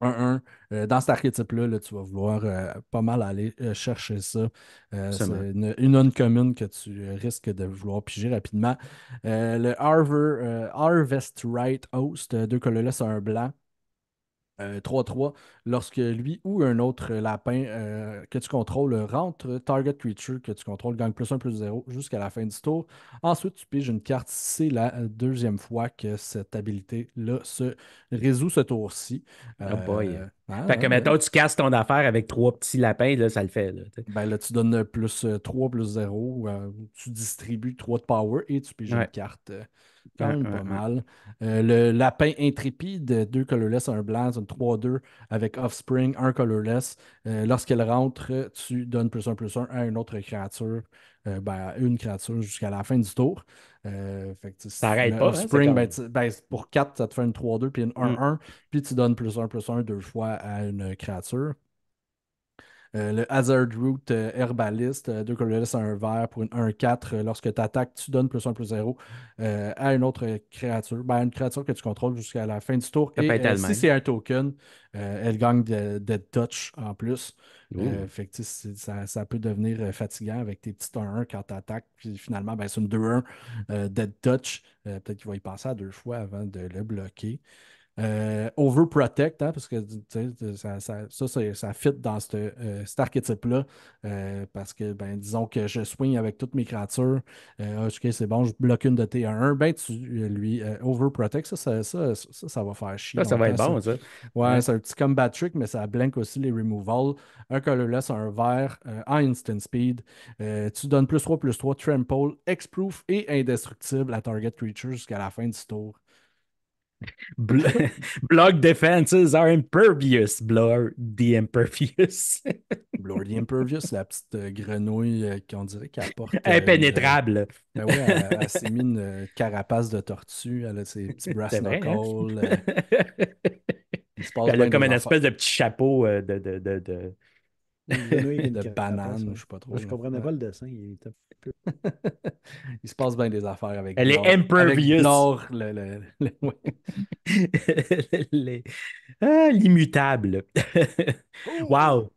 un, un. dans cet archétype-là, tu vas vouloir pas mal aller chercher ça. c'est une, une commune que tu risques de vouloir piger rapidement. le Harvard, Harvest Right Host, deux colorless, un blanc. 3-3 euh, lorsque lui ou un autre lapin euh, que tu contrôles rentre target creature que tu contrôles gagne plus 1 plus 0 jusqu'à la fin du tour. Ensuite, tu piges une carte. C'est la deuxième fois que cette habilité-là se résout ce tour-ci. Ah, euh, hein, fait que, hein, mettons, hein. tu casses ton affaire avec trois petits lapins, là, ça le fait. Là, ben là, tu donnes plus 3 plus 0, tu distribues 3 de power et tu piges une carte. Quand même pas mal. Euh, le lapin intrépide, deux colorless, un blanc, un 3-2 avec offspring, un colorless. Euh, Lorsqu'elle rentre, tu donnes plus un plus un à une autre créature, euh, ben, une créature jusqu'à la fin du tour. Fait ça arrête pas. Hein, offspring, ben, ben, pour 4, ça te fait une 3-2 puis une 1-1, hmm. puis tu donnes plus un plus un deux fois à une créature. Euh, le Hazard Root Herbalist. Euh, herbaliste, euh, deux colorless à un vert pour une 1-4. lorsque tu attaques, tu donnes plus 1 plus 0 à une autre créature, ben, une créature que tu contrôles jusqu'à la fin du tour. et, si c'est un token, elle gagne de, de, touch en plus. fait ça, peut devenir fatigant avec tes petits 1-1 quand tu attaques. Puis finalement, ben, c'est une 2-1 dead touch. Peut-être qu'il va y passer à deux fois avant de le bloquer. Euh, overprotect, hein, parce que ça, ça, fit dans euh, cet archétype-là. Euh, parce que, ben, disons que je swing avec toutes mes créatures. Ah, ok, c'est bon, je bloque une de T1. Ben, tu lui overprotect, ça ça, ça, va faire chier. Ça, va être bon, ça. Ouais, c'est un petit combat trick, mais ça blank aussi les removals. Un colorless, un vert, à instant speed. tu donnes plus 3, plus 3, trample, exproof et indestructible à target creature jusqu'à la fin du tour. Block defenses are impervious. Blur the impervious. Blur the impervious, la petite euh, grenouille euh, qu'on dirait qu'elle porte. Euh, Impénétrable. ben ouais, elle, s'est mis une carapace de tortue. Elle a ses petits brass hein? knuckles. elle a comme une espèce de petit chapeau de, de, de, de de banane, je sais pas trop. Je comprenais pas le dessin. Il, se passe bien des affaires avec. Elle est le, l'immutable. wow!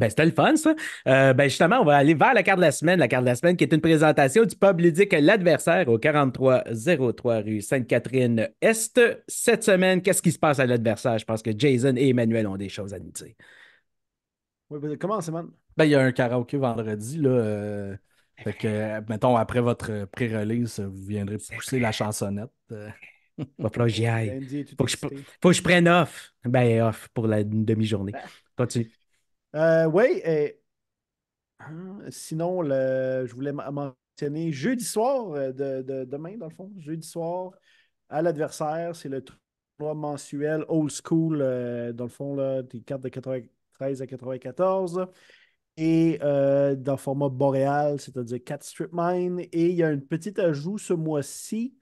Ben, c'était le fun, ça. Euh, ben, justement, on va aller vers la carte de la semaine. La carte de la semaine qui est une présentation du pub ludique L'Adversaire au 4303 rue Sainte-Catherine-Est. Cette semaine, qu'est-ce qui se passe à l'adversaire? Je pense que Jason et Emmanuel ont des choses à nous dire. Ben, comment c'est, man? Ben, il y a un karaoké vendredi, là. Euh, eh fait que, ben. euh, mettons, après votre euh, pré-release, vous viendrez pousser la chansonnette. Va que j'y aille. Faut que, je, prenne off. Ben, off pour la demi-journée. Ben. Continue. oui. Hein, sinon, le... je voulais mentionner jeudi soir de, demain, dans le fond. Jeudi soir, à l'adversaire, c'est le tournoi mensuel old school, dans le fond, là, des cartes de 80, 13 à 94. Et euh, dans format boréal, c'est-à-dire 4 strip mine Et il y a une petite ajout ce mois-ci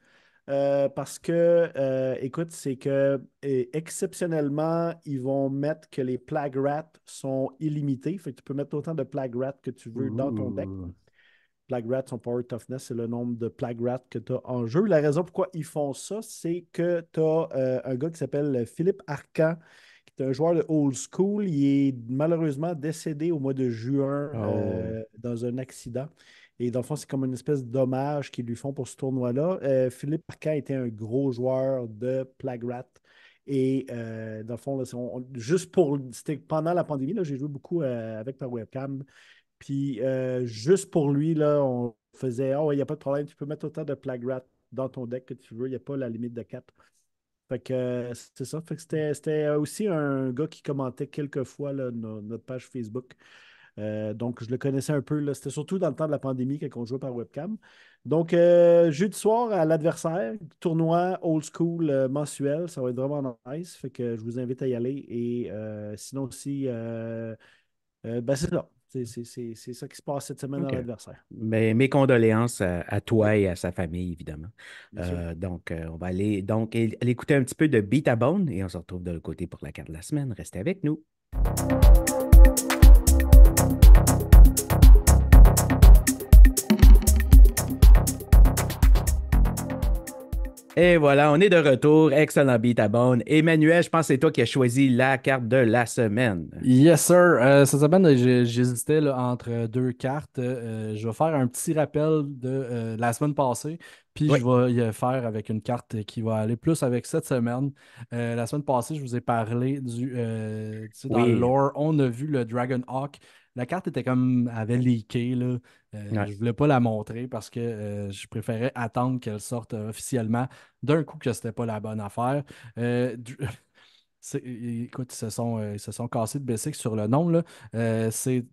euh, parce que, euh, écoute, c'est que exceptionnellement, ils vont mettre que les plague rats sont illimités. Fait que tu peux mettre autant de plague rats que tu veux dans ton deck. Plague rats, sont power toughness, c'est le nombre de plague rats que tu as en jeu. La raison pourquoi ils font ça, c'est que tu as un gars qui s'appelle Philippe Arcan c'est un joueur de old school. Il est malheureusement décédé au mois de juin oh, euh, dans un accident. Et dans le fond, c'est comme une espèce d'hommage qu'ils lui font pour ce tournoi-là. Euh, Philippe Parquin était un gros joueur de Plagrat. Et euh, dans le fond, juste pour. C'était pendant la pandémie, j'ai joué beaucoup avec ma webcam. Puis juste pour lui, là, on faisait Oh, il n'y a pas de problème, tu peux mettre autant de Plagrat dans ton deck que tu veux, il n'y a pas la limite de 4. Fait que euh, c'est ça. Fait c'était aussi un gars qui commentait quelques fois notre page Facebook. Euh, donc, je le connaissais un peu. C'était surtout dans le temps de la pandémie qu'on jouait par webcam. Donc, euh, de soir à l'adversaire, tournoi old school euh, mensuel. Ça va être vraiment nice. Fait que je vous invite à y aller. Et sinon aussi, ben, c'est ça. C'est ça qui se passe cette semaine à l'adversaire. Mais mes condoléances euh, à, toi et à sa famille, évidemment. Euh, donc, euh, on va aller, donc, écouter un petit peu de Beat à Bone et on se retrouve de l'autre côté pour la carte de la semaine. Restez avec nous. Et voilà, on est de retour. Excellent beat à bonne. Emmanuel, je pense que c'est toi qui as choisi la carte de la semaine. Yes, sir. Euh, cette semaine, j'hésitais entre deux cartes. Euh, euh, je vais faire un petit rappel de la semaine passée, puis je vais y faire avec une carte qui va aller plus avec cette semaine. la semaine passée, je vous ai parlé du. Tu dans lore, on a vu le Dragon Hawk la carte était comme avait leaké. Là. Euh, je voulais pas la montrer parce que euh, je préférais attendre qu'elle sorte officiellement d'un coup que n'était pas la bonne affaire. Euh, écoute, ils se, sont, se sont cassés de Bessic sur le nom. là. Hein, c'est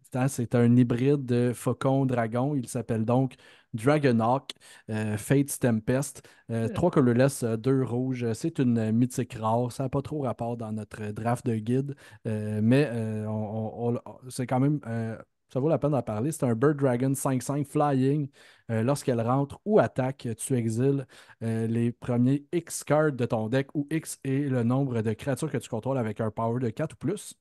un hybride de Faucon Dragon. Il s'appelle donc Dragon Fate euh, Fate's Tempest. 3 euh, hmm. trois colorless, euh, deux rouges. C'est une mythique rare. Ça n'a pas trop rapport dans notre draft de guide, mais c'est quand même ça vaut la peine d'en parler. C'est un Bird Dragon 5-5 Flying. Lorsqu'elle rentre ou attaque, tu exiles les premiers X cards de ton deck ou X est le nombre de créatures que tu contrôles avec un power de 4 ou plus.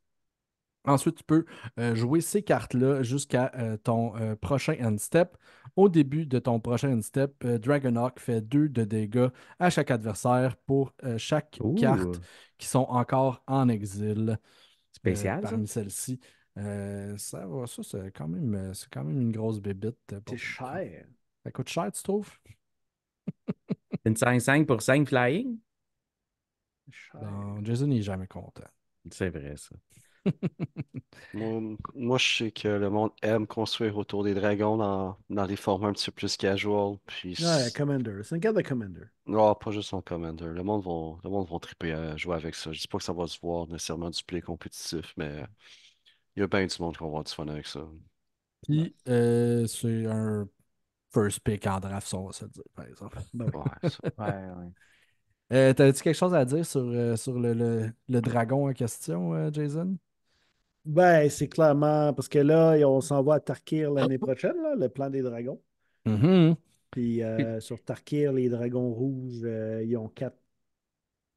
Ensuite, tu peux euh, jouer ces cartes-là jusqu'à euh, ton euh, prochain end step. Au début de ton prochain end step, Dragonhawk fait 2 de dégâts à chaque adversaire pour chaque carte qui sont encore en exil. Spécial. parmi celles-ci. ça ça, c'est quand, même, c'est quand même une grosse bébite. C'est cher. Ça coûte cher, tu trouves? une 5-5 pour 5 flying? Non, Jason n'est jamais content. C'est vrai, ça. Moi, je sais que le monde aime construire autour des dragons dans, dans les formats un petit peu plus casual. Puis... Ouais, Commander. C'est un gars de Commander. Non, pas juste en Commander. Le monde va le monde vont triper à jouer avec ça. Je dis pas que ça va se voir nécessairement du play compétitif, mais il y a bien du monde qui va avoir du fun avec ça. Puis, euh, c'est un first pick en draft, ça va se dire, par exemple. Ben ouais, ouais, euh, T'avais-tu quelque chose à dire sur, euh, sur le, le, dragon en question, Jason? Ben, c'est clairement parce que là, on s'en va à Tarkir l'année prochaine, le plan des dragons. Mm-hmm. Euh, Puis sur Tarkir, les dragons rouges, euh, ils ont quatre,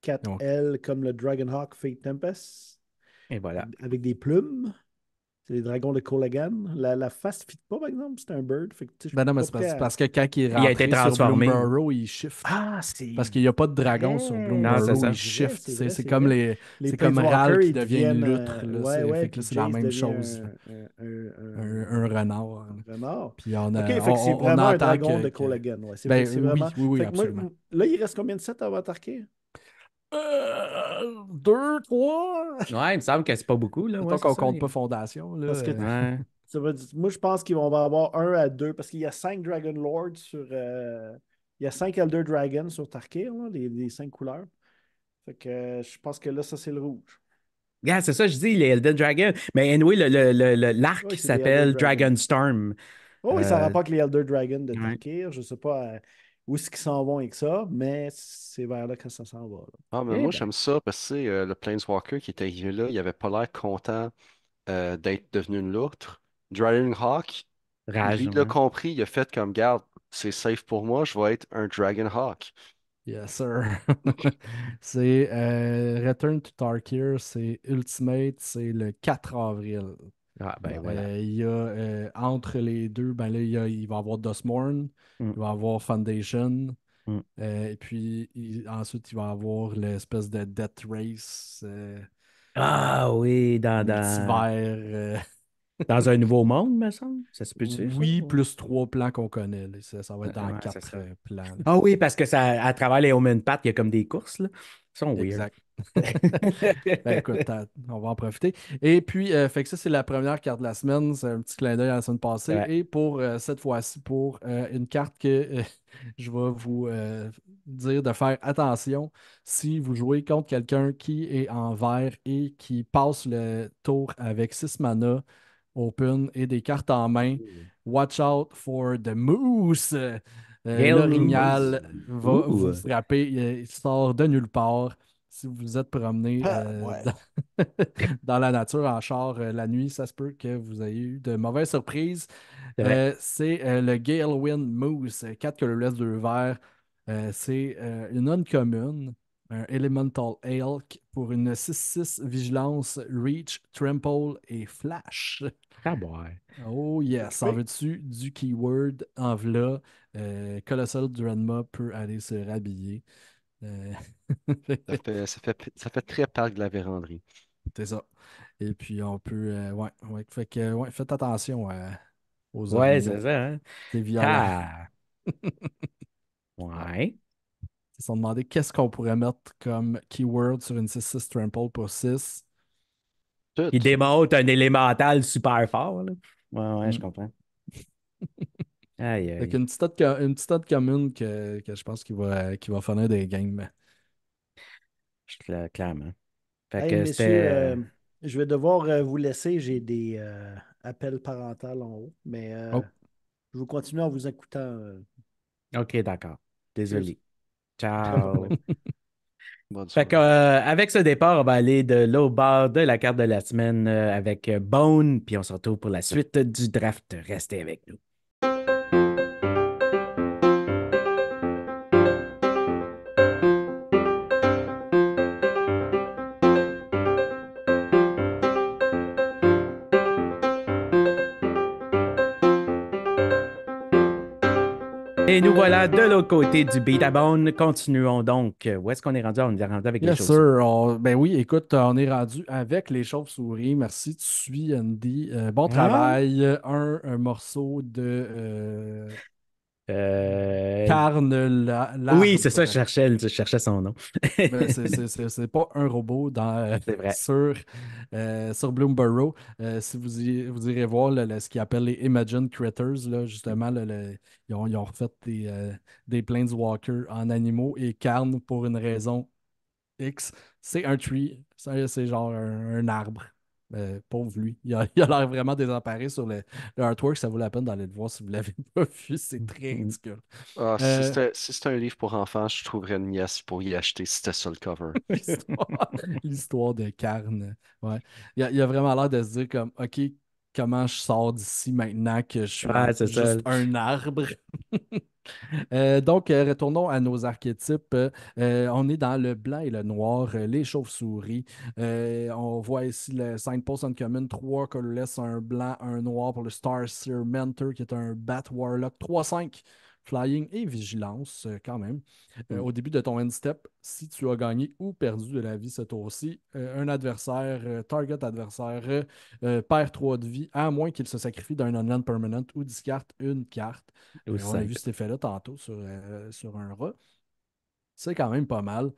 quatre ailes comme le Dragonhawk Fate Tempest. Et voilà. Avec des plumes. C'est les dragons de Colegan. La, la face fit pas, par exemple. C'est un bird. Fait ben non, mais c'est parce, que quand il est il transformé. il shift. Ah, c'est... Parce qu'il n'y a pas de dragon sur Blue. il shift. C'est, c'est, comme les, c'est comme Ral qui devient une euh, c'est, la même chose. Un, renard. renard. Puis on a, c'est vraiment un dragon de ben, Oui, oui, absolument. Là, il reste combien de sets à attaqué euh, deux, trois. Ouais, il me semble que c'est pas beaucoup. Là. Ouais, qu'on compte pas Fondation. Là. Parce que, moi, je pense qu'ils vont avoir un à deux parce qu'il y a cinq Dragon Lords sur. Euh, il y a cinq Elder Dragons sur Tarkir, les, cinq couleurs. Fait que euh, je pense que là, ça, c'est le rouge. c'est ça, je dis, les Elder Dragons. Mais anyway, l'arc le, s'appelle Dragon Storm. oui, ça euh, rapporte les Elder Dragons de Tarkir. Je sais pas où est-ce qu'ils s'en vont avec ça, mais c'est vers là que ça s'en va. Ah, mais eh moi, ben. j'aime ça parce que c'est euh, le Planeswalker qui est arrivé là, il avait pas l'air content euh, d'être devenu une loutre. Dragon Hawk, il l'a compris, il a fait comme garde, c'est safe pour moi, je vais être un Dragon Hawk. Yes, sir. c'est euh, Return to Tarkir, c'est Ultimate, c'est le 4 avril. Ah, ben, euh, il y a, euh, entre les deux, ben là, il, y a, il va avoir Dustmorn, mm. il va avoir Foundation, mm. euh, et puis ensuite, il va avoir l'espèce de Death Race. ah oui, dans. dans... un nouveau monde, me semble. Ça se peut Oui, plus trois plans qu'on connaît. Ça, va être dans quatre plans. Ah oui, parce que ça, à travers les Omen Path, il y a comme des courses. Là. Exact. Ben, écoute, on va en profiter. Et puis, euh, fait que ça, c'est la première carte de la semaine. C'est un petit clin d'œil à la semaine passée. Et pour euh, cette fois-ci, pour euh, une carte que je vais vous dire de faire attention si vous jouez contre quelqu'un qui est en vert et qui passe le tour avec six mana open et des cartes en main. Watch out for the moose! Euh, L'orignal va vous frapper. Euh, il, sort de nulle part. Si vous vous êtes promené ah, euh, dans, la nature en char la nuit, ça se peut que vous ayez eu de mauvaises surprises. C'est le Gale Wind Moose, 4 que le de verts. c'est une autre commune un Elemental Elk pour une 6-6 Vigilance, Reach, Trample et Flash. Ah boy. Oh yes, ça oui. veut-tu du keyword en euh, Colossal Dranma peut aller se rhabiller. Euh, ça, fait, ça, fait, ça, fait, très parc de la véranderie. C'est ça. Et puis on peut. Euh, ouais, fait que, ouais, faites attention aux Ouais, c'est ça. Hein? C'est violent. Ah! ouais. Ils se sont demandé qu'est-ce qu'on pourrait mettre comme keyword sur une 6-6 trample pour 6. Il démontre un élémental super fort. Là. Ouais, ouais, je mm. comprends. aïe, aïe. Donc, une petite autre une petite commune que, que, je pense qu'il va, qu'il va des games. Clairement. Fait que euh, euh, je vais devoir euh, vous laisser. J'ai des appels parentaux en haut, mais oh. je vous continuer en vous écoutant. OK, d'accord. Désolé. Ciao. Euh, avec ce départ, on va aller de l'eau de la carte de la semaine euh, avec euh, Bone, puis on se retrouve pour la suite du draft. Restez avec nous. Et nous voilà de l'autre côté du beat-a-bone. Continuons donc. Où est-ce qu'on est rendu? On est rendu avec les chauves-souris. sûr. Ben oui, écoute, on est rendu avec les chauves-souris. Merci, tu suis Andy. Euh, bon ah! travail. Un, morceau de. Euh, euh... Oui, c'est ça, je cherchais, je cherchais son nom. c'est pas un robot Sur, euh, sur Bloomborough. si vous, vous irez voir ce qu'ils appellent les Imagine Critters, justement, ils, ont, refait des, euh, des Planeswalkers en animaux et Carne, pour une raison X, c'est un tree, c'est genre un arbre. Euh, pauvre lui. Il a l'air vraiment désemparé sur le, artwork. Ça vaut la peine d'aller le voir si vous l'avez pas vu. C'est très mm-hmm. ridicule. Ah, si euh, c'était un livre pour enfants, je trouverais une nièce pour y acheter si c'était sur le cover. L'histoire de Carne. Ouais. Il, a, a vraiment l'air de se dire comme OK, comment je sors d'ici maintenant que je suis juste un arbre. Euh, donc, euh, retournons à nos archétypes. Euh, on est dans le blanc et le noir, les chauves-souris. on voit ici le Signpost Uncommon, trois colorless, un blanc, un noir pour le Star Mentor qui est un Bat Warlock, 3-5 flying et vigilance euh, quand même. Euh, mm. au début de ton end step, si tu as gagné ou perdu de la vie ce tour-ci, euh, un adversaire, target adversaire, perd 3 de vie, à moins qu'il se sacrifie d'un unland permanent ou discarte une carte. on a vu cet effet-là tantôt sur, un rat c'est quand même pas mal.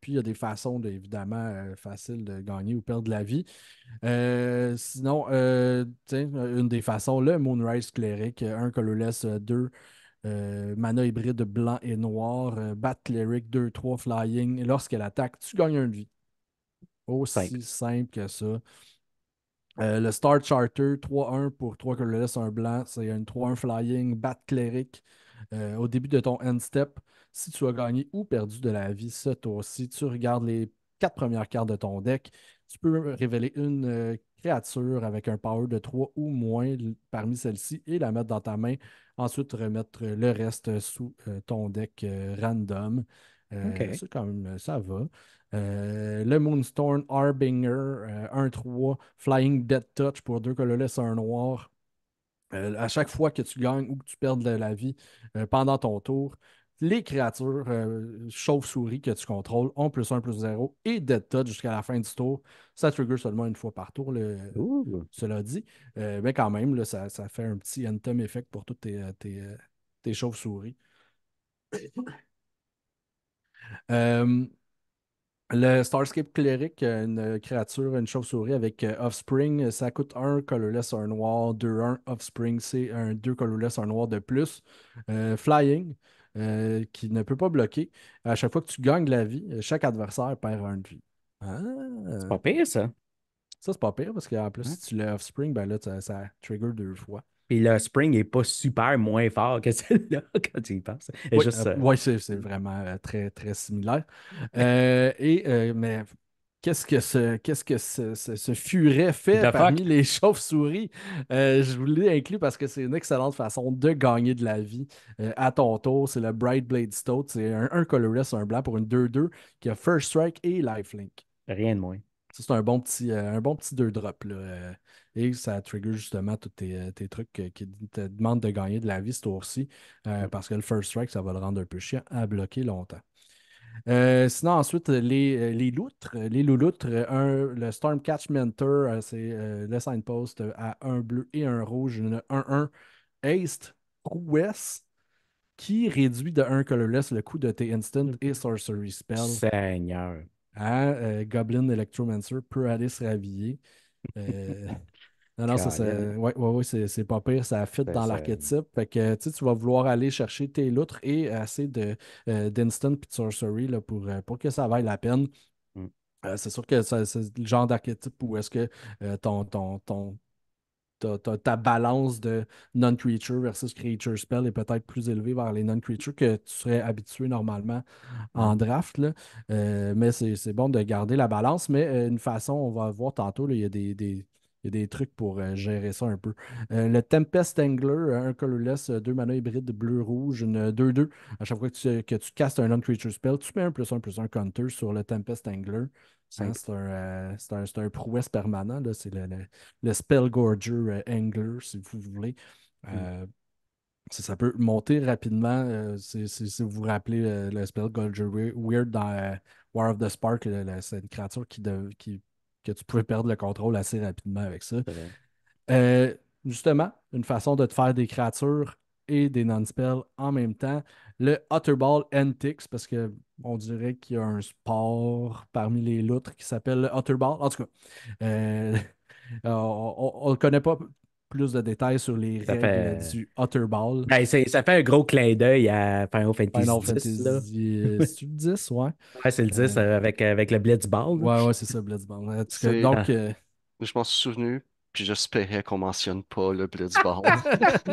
puis il y a des façons, évidemment, faciles de gagner ou perdre de la vie. sinon, une des façons, le Moonrise Cleric, un colorless 2 euh, mana hybride blanc et noir, euh, Bat Cleric 2-3 Flying. Et lorsqu'elle attaque, tu gagnes une vie. Aussi simple, que ça. Euh, le Star Charter 3-1 pour 3 que laisse un blanc, c'est une 3-1 Flying, Bat Cleric. au début de ton end step, si tu as gagné ou perdu de la vie ça toi aussi, tu regardes les quatre premières cartes de ton deck. Tu peux révéler une créature avec un power de 3 ou moins parmi celles-ci et la mettre dans ta main Ensuite, remettre euh, le reste euh, sous euh, ton deck random. quand ça va. le Moonstorm Arbinger, 1-3, Flying Dead Touch pour deux colorless, un noir. à chaque fois que tu gagnes ou que tu perds de la vie pendant ton tour, les créatures euh, chauves-souris que tu contrôles ont plus 1, plus 0 et Dead Touch jusqu'à la fin du tour. Ça trigger seulement une fois par tour, le, cela dit. Euh, mais quand même, là, ça, fait un petit anthem effect pour toutes tes, euh, chauves-souris. le Starscape Cleric, une créature, une chauve-souris avec Offspring, ça coûte un colorless, un noir, 2-1. Offspring, c'est un 2 colorless, un noir de plus. flying, euh, qui ne peut pas bloquer. À chaque fois que tu gagnes la vie, euh, chaque adversaire perd un de vie. C'est ah. pas pire, ça. Ça, c'est pas pire parce qu'en plus, si tu le spring ben là, ça, ça trigger deux fois. Et le spring n'est pas super moins fort que celui-là quand tu y penses. Oui, euh, ouais, c'est, vraiment très, très similaire. et, mais qu'est-ce que ce, qu'est-ce que ce, ce, furet fait parmi les chauves-souris. Euh, je vous l'ai inclus parce que c'est une excellente façon de gagner de la vie euh, à ton tour. C'est le Bright Blade Stout. C'est un, un colorless, un blanc pour une 2-2 qui a First Strike et Lifelink. Rien de moins. C'est un bon petit, 2 euh, un bon petit drop. et ça trigger justement tous tes, trucs qui te demandent de gagner de la vie ce tour-ci. Mm. Parce que le first strike, ça va le rendre un peu chiant à bloquer longtemps. Euh, sinon, ensuite, les, euh, les loutres. Euh, les louloutres, un, le Stormcatch Mentor, c'est le signpost à un bleu et un rouge, une 1-1 East Ouest, qui réduit de 1 colorless le coût de tes instant et mhm. sorcery spell Seigneur. Hein, Goblin Electromancer peut aller se raviller. Non, non, c'est, pas pire, ça fit ben, dans l'archétype. Fait que tu vas vouloir aller chercher tes loutres et assez de, euh, d'instant et de sorcery pour, euh, pour que ça vaille la peine. Mm. Euh, c'est sûr que c'est le genre d'archétype où est-ce que ton, ta, balance de non-creature versus creature spell est peut-être plus élevée vers les non-creatures que tu serais habitué normalement en mm. draft. mais c'est, bon de garder la balance. Mais une façon, on va voir tantôt, il y a des il y a des trucs pour euh, gérer ça un peu. Euh, le Tempest Angler, un colorless, euh, deux mana hybrides bleu-rouge, une 2-2. À chaque fois que tu, que tu castes un non-creature spell, tu mets un plus un plus un counter sur le Tempest Angler. Hein, c'est un, un, prouesse permanent. C'est le, le, le, Spellgorger Angler, si vous voulez. Hmm. Ça, peut monter rapidement. si vous vous rappelez le Spellgorger Weird dans War of the Spark, c'est une créature qui, qui que tu pouvais perdre le contrôle assez rapidement avec ça. Euh, justement, une façon de te faire des créatures et des non-spells en même temps. Le Otterball NTX, Antics, parce que on dirait qu'il y a un sport parmi les loutres qui s'appelle le Otterball. En tout cas, euh, on ne le connaît pas plus de détails sur les ça règles fait... du Otter Ball. Ben, ça fait un gros clin d'œil à Final Fantasy, Final C'est le 10, ouais. Ouais, c'est le 10 euh, avec, avec le Blitzball. Ouais, ouais, c'est ça, Blitzball. donc, euh, Je m'en suis souvenu puis j'espérais qu'on mentionne pas le Blitzball.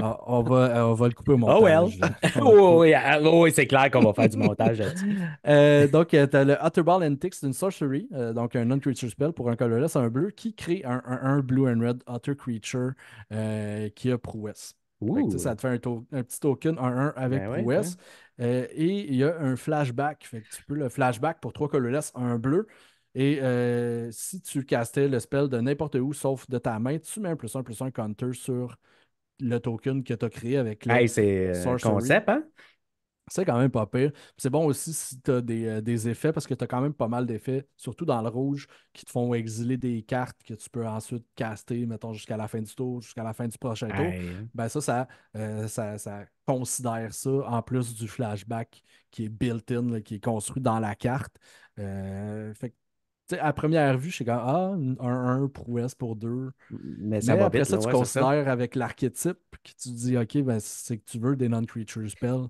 Ah, on, va, euh, on va le couper au montage. Oh well. Hein. Ah, oui, c'est clair qu'on va faire du montage euh, donc, euh, tu as le Otterball Ball and Ticks d'une sorcery, euh, donc un non-creature spell pour un colorless, un bleu, qui crée un, un, un blue and red otter Creature qui a prouesse. ça te fait un, petit token un 1 avec prowess ben prouesse. Hein. et il y a un flashback. Fait que tu peux le flashback pour trois colorless, un bleu. Et euh, si tu castais le spell de n'importe où sauf de ta main, tu mets un plus un plus un counter sur le token que tu as créé avec le hey, c'est euh, concept, hein? C'est quand même pas pire. C'est bon aussi si tu as des, euh, des, effets, parce que tu as quand même pas mal d'effets, surtout dans le rouge, qui te font exiler des cartes que tu peux ensuite caster, mettons, jusqu'à la fin du tour, jusqu'à la fin du prochain tour. Ben ça ça, ça, considère ça en plus du flashback qui est built-in, qui est construit dans la carte. fait que à première vue, je suis comme Ah, un 1 prouesse pour deux. Mais, ça va après ça, tu considères avec l'archétype que tu dis OK, ben, c'est que tu veux des non-creature spells.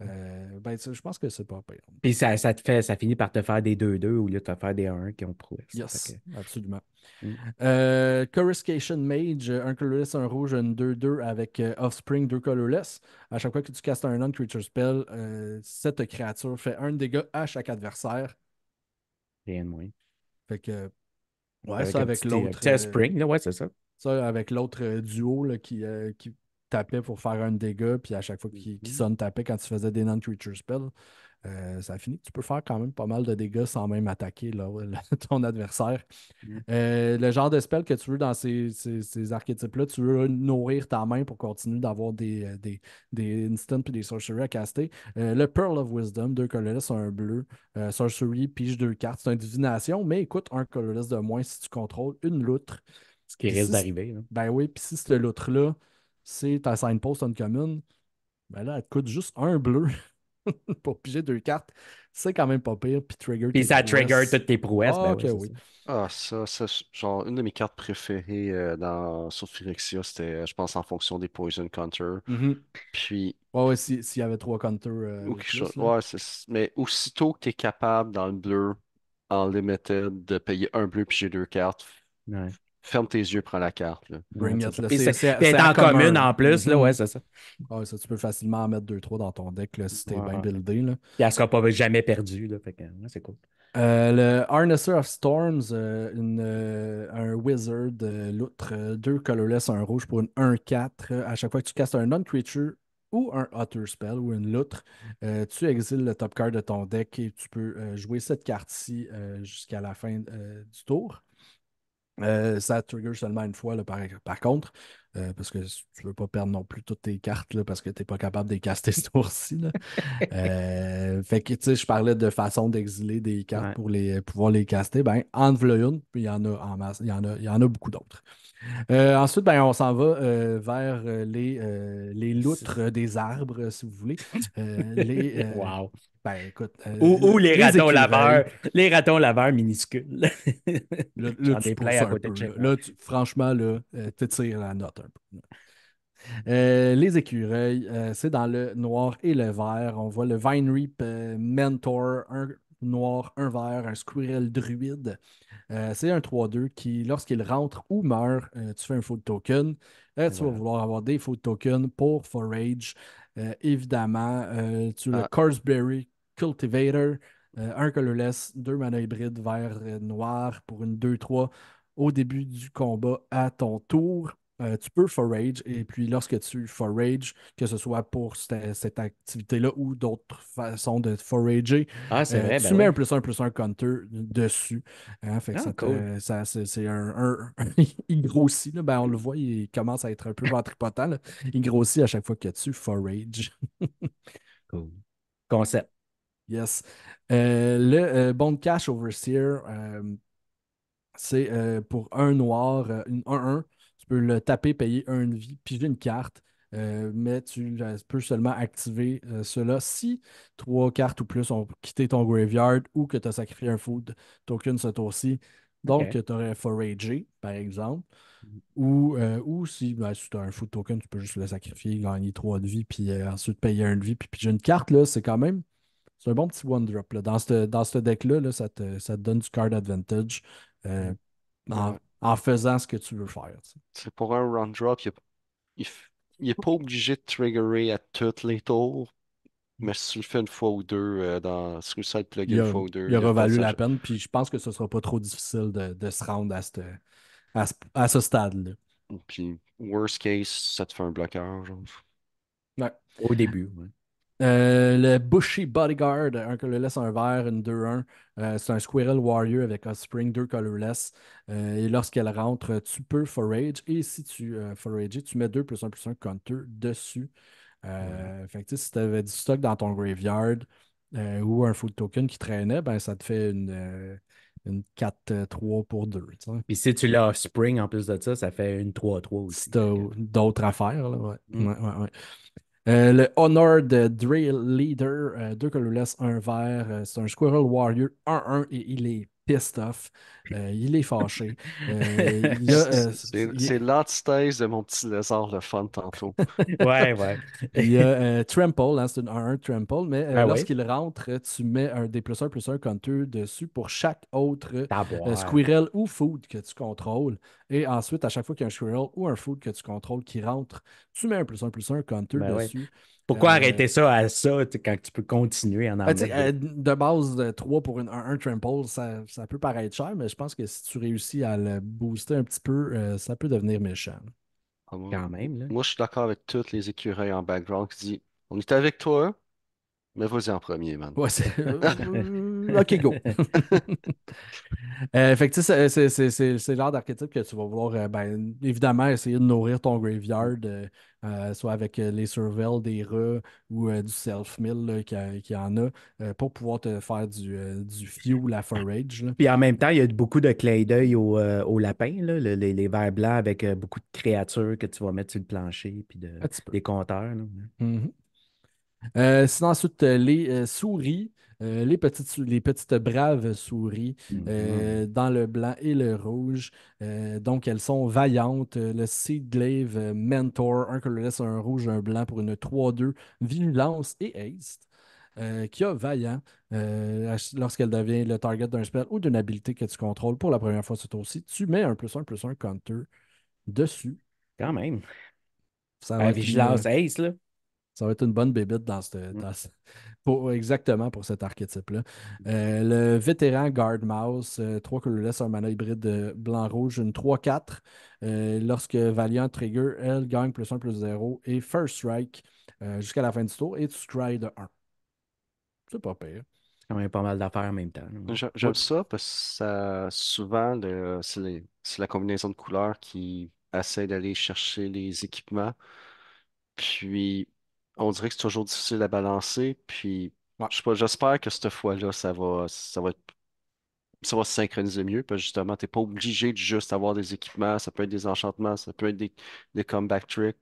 Euh, ben, je pense que c'est pas pire. Puis ça, te fait, ça finit par te faire des 2-2 au lieu de te faire des 1 qui ont prouesse. Yes, absolument. Mm. Euh, Coruscation Mage, un colorless, un rouge, un 2-2 avec euh, Offspring, deux colorless. À chaque fois que tu castes un non-creature spell, cette créature fait un dégât à chaque adversaire. Rien de moins. Fait que, ouais, ça avec euh, l'autre. Test euh, Spring, là, ouais, c'est ça. Ça avec l'autre euh, duo là, qui, qui tapait pour faire un dégât, puis à chaque fois qu'il mm sonne, tapait quand tu faisais des non-creature spells. Euh, ça finit tu peux faire quand même pas mal de dégâts sans même attaquer ton adversaire. Mm. Euh, le genre de spell que tu veux dans ces, archétypes-là, tu veux nourrir ta main pour continuer d'avoir des, euh, des, instants puis des sorceries à caster. le Pearl of Wisdom, deux colorless, un bleu. sorcery, pige deux cartes. C'est une divination, mais écoute, un colorless de moins si tu contrôles une loutre. Ce qui risque d'arriver. Ben oui, puis si cette loutre-là, c'est ta signpost une commune, ben là, elle coûte juste un bleu. pour piger deux cartes, c'est quand même pas pire. Puis trigger. ça trigger toutes tes prouesses. Ben ah, oui. Ah, ça, ça, genre, une de mes cartes préférées euh, dans, sur Phyrexia, c'était, euh, je pense, en fonction des Poison Counter. Mm-hmm. Puis. Ouais, ouais, s'il y avait trois counters. Euh, ou quelque chose. Ouais, mais aussitôt que tu es capable, dans le bleu, en limited, de payer un bleu piger j'ai deux cartes, ouais ferme tes yeux, prends la carte. Bring C'est, en commune en plus, là, mhm. ouais, c'est ça. ça, tu peux facilement en mettre 2-3 dans ton deck si t'es bien buildé. Là. Puis sera pas jamais perdue, là, fait que, c'est cool. Euh, le Harnesser of Storms, euh, une, euh, un wizard, l'outre, deux colorless, un rouge pour une 1-4. À chaque fois que tu castes un non-creature ou un Otter Spell ou une loutre, tu exiles le top card de ton deck et tu peux jouer cette carte-ci jusqu'à la fin du tour. Euh, ça trigger seulement une fois, là, par, contre, euh, parce que tu ne veux pas perdre non plus toutes tes cartes parce que tu n'es pas capable de les caster ce tour-ci. Euh, fait que, tu sais, je parlais de façon d'exiler des cartes pour les, pouvoir les caster. Ben, en puis il y en a il y en il y en a beaucoup d'autres. ensuite, ben, on s'en va vers les, les loutres des arbres, si vous voulez. les, wow. Ben, euh, ou, les, ratons laveurs, les ratons laveurs minuscules. là, à côté de franchement, là, euh, tu tires la note un peu. Euh, les écureuils, c'est dans le noir et le vert. On voit le Vine Reap Mentor, un noir, un vert, un squirrel druide. c'est un 3-2 qui, lorsqu'il rentre ou meurt, tu fais un faux token. Tu vas vouloir avoir des faux tokens pour Forage. évidemment, tu as le ah. Corsberry Cultivator, euh, un colorless, deux mana hybrides vert et euh, noir pour une 2-3 au début du combat à ton tour. Euh, tu peux forage et puis lorsque tu forage, que ce soit pour cette, activité-là ou d'autres façons de forager, ah, tu ben mets un plus un plus un counter dessus. Hein, fait ah, ça c'est, un, il grossit, ben, on le voit, il commence à être un peu ventripotent. Il grossit à chaque fois que tu forage. cool. Concept. Yes. Euh, le euh, bon de cash Overseer, euh, c'est pour un noir, une 1 Tu peux le taper, payer de vie, puis j'ai une carte. mais tu peux seulement activer cela si trois cartes ou plus ont quitté ton graveyard ou que tu as sacrifié un food token ce tour-ci. Donc, que tu aurais foragé, par exemple. Mm-hmm. Ou, ou si, ben, tu as un food token, tu peux juste le sacrifier, gagner trois de vie, puis ensuite payer un de vie, puis j'ai une carte. là C'est quand même c'est un bon petit one-drop. Dans ce dans deck-là, ça, te, ça, donne du card advantage euh, mm. en, faisant ce que tu veux faire. C'est pour un round drop il n'est pas obligé de triggerer à tous les tours, mais si tu le fais une fois ou deux euh, dans Suicide Plug une fois ou deux. Il aura euh, valu la peine, puis je pense que ce ne sera pas trop difficile de, de se rendre à, ce, à ce stade-là. Puis, worst case, ça te fait un blocage. Ouais. Au début. Ouais. Euh, le Bushy Bodyguard, un colorless, un vert, une 2-1. Euh, c'est un Squirrel Warrior avec un Spring deux colorless. Euh, et lorsqu'elle rentre, tu peux forage. Et si tu forage, tu mets 2 plus 1 plus 1 counter dessus. Fait que, si tu avais du stock dans ton graveyard ou un food token qui traînait, ben, ça te fait une, 4-3 pour 2. Puis si tu l'as Spring en plus de ça, ça fait une 3-3 aussi. Si tu d'autres affaires. Là, ouais. Mm. Ouais, euh, le le Honored Drill Leader, euh, deux que un vert. Euh, c'est un Squirrel Warrior 1-1 et il est pissed off. Euh, il est fâché. Euh, euh, c'est l'antithèse de mon petit lézard le fun tantôt. ouais, ouais. Il y a Trample, hein, c'est un, 1 Trample, mais ah lorsqu'il rentre, tu mets un des plus un plus un counter dessus pour chaque autre ah, squirrel ou food que tu contrôles. Et ensuite, à chaque fois qu'il y a un squirrel ou un food que tu contrôles qui rentre, tu mets un plus un plus plus-un, counter ben dessus. Pourquoi euh, arrêter ça à ça quand tu peux continuer en ben, avant? Euh, de base, de 3 pour un, un trample, ça, peut paraître cher, mais je pense que si tu réussis à le booster un petit peu, euh, ça peut devenir méchant. Ah quand même. Moi, je suis d'accord avec toutes les écureuils en background qui disent On est avec toi, mais vas-y en premier, man. Euh, OK, go. Euh, fait que tu sais, c'est l'art d'archétype que tu vas vouloir, euh, ben, évidemment, essayer de nourrir ton graveyard, soit avec les surveils, des rats ou du self-mill qu'il y, en a, pour pouvoir te faire du, du fuel la forage. Puis en même temps, il y a beaucoup de clés d'œil au, au, lapin, les, les, verres blancs avec beaucoup de créatures que tu vas mettre sur le plancher, puis des compteurs. Mm-hmm. Euh, sinon, ensuite, euh, les euh, souris, les, petites, les petites braves souris mhm. dans le blanc et le rouge. donc, elles sont vaillantes. Le Seed Mentor, un colorless, un rouge, un blanc pour une 3-2, Vigilance et Haste. qui a vaillant lorsqu'elle devient le target d'un spell ou d'une habilité que tu contrôles pour la première fois ce tour-ci, tu mets un plus un plus un counter dessus. Quand même. Ça vigilance hein. Ace, là. Ça va être une bonne bébite dans, ce, mm. pour, exactement pour cet archétype-là. Mm. Euh, le vétéran Guard Mouse, euh, 3 colorless, un mana hybride euh, blanc-rouge, une 3-4. Euh, lorsque Valiant Trigger, elle gagne plus 1 plus 0 et First Strike jusqu'à la fin du tour et tu scry 1. C'est pas pire. quand même pas mal d'affaires en même temps. J'aime ça parce que souvent, c'est la combinaison de couleurs qui essaie d'aller chercher les équipements. Puis on dirait que c'est toujours difficile à balancer. Puis, j'espère que cette fois-là, ça va, ça va ça va se synchroniser mieux. Parce que justement, t'es pas obligé de juste avoir des équipements. Ça peut être des enchantements, ça peut être des, comeback tricks.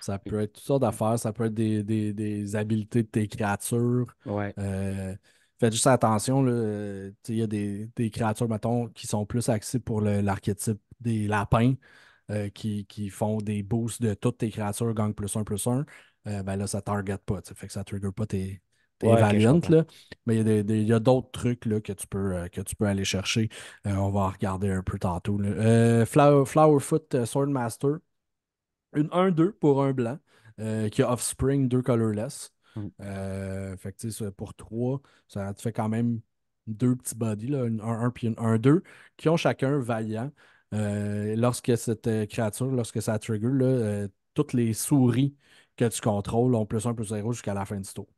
Ça peut être toutes sortes d'affaires, ça peut être des, des, habiletés de tes créatures. Ouais. Euh, juste attention, là, il y a des, créatures, mettons, qui sont plus axées pour l'archétype des lapins, euh, qui, qui font des boosts de toutes tes créatures, gang plus un, plus un. Euh, ben là, ça ne target pas. Ça Fait que ça ne trigger pas tes, tes Mais il y a d'autres trucs euh, que, tu peux, aller chercher. Euh, on va regarder un peu tantôt. Flowerfoot Swordmaster. Une 1-2 pour un blanc qui a Offspring deux colorless. Mm. fait que, pour trois, ça te fait quand même deux petits bodies, une 1-1 puis une 1-2, qui ont chacun Valiant. Euh, lorsque cette créature, lorsque ça trigger, toutes les souris que tu contrôles ont plus 1 plus 0 jusqu'à la fin du tour.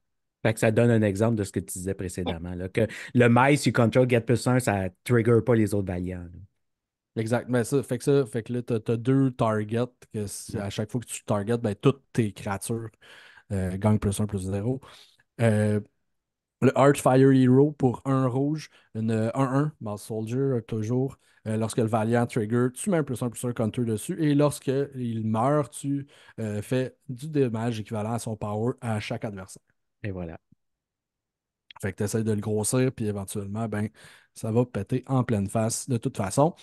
Fait que ça donne un exemple de ce que tu disais précédemment. Là, que le mice, you control, get plus 1, ça trigger pas les autres variants. exactement ça, fait que ça, fait que là, tu as, deux targets que à chaque fois que tu targets, ben, toutes tes créatures euh, gagnent plus 1 plus 0. Euh, le Archfire Hero pour un rouge, une 1-1, Mouse Soldier toujours. Euh, lorsque le Valiant trigger, tu mets un plus un plus un counter dessus. Et lorsqu'il meurt, tu euh, fais du dommage équivalent à son power à chaque adversaire. Et voilà. Fait que tu essaies de le grossir, puis éventuellement, ben, ça va péter en pleine face de toute façon.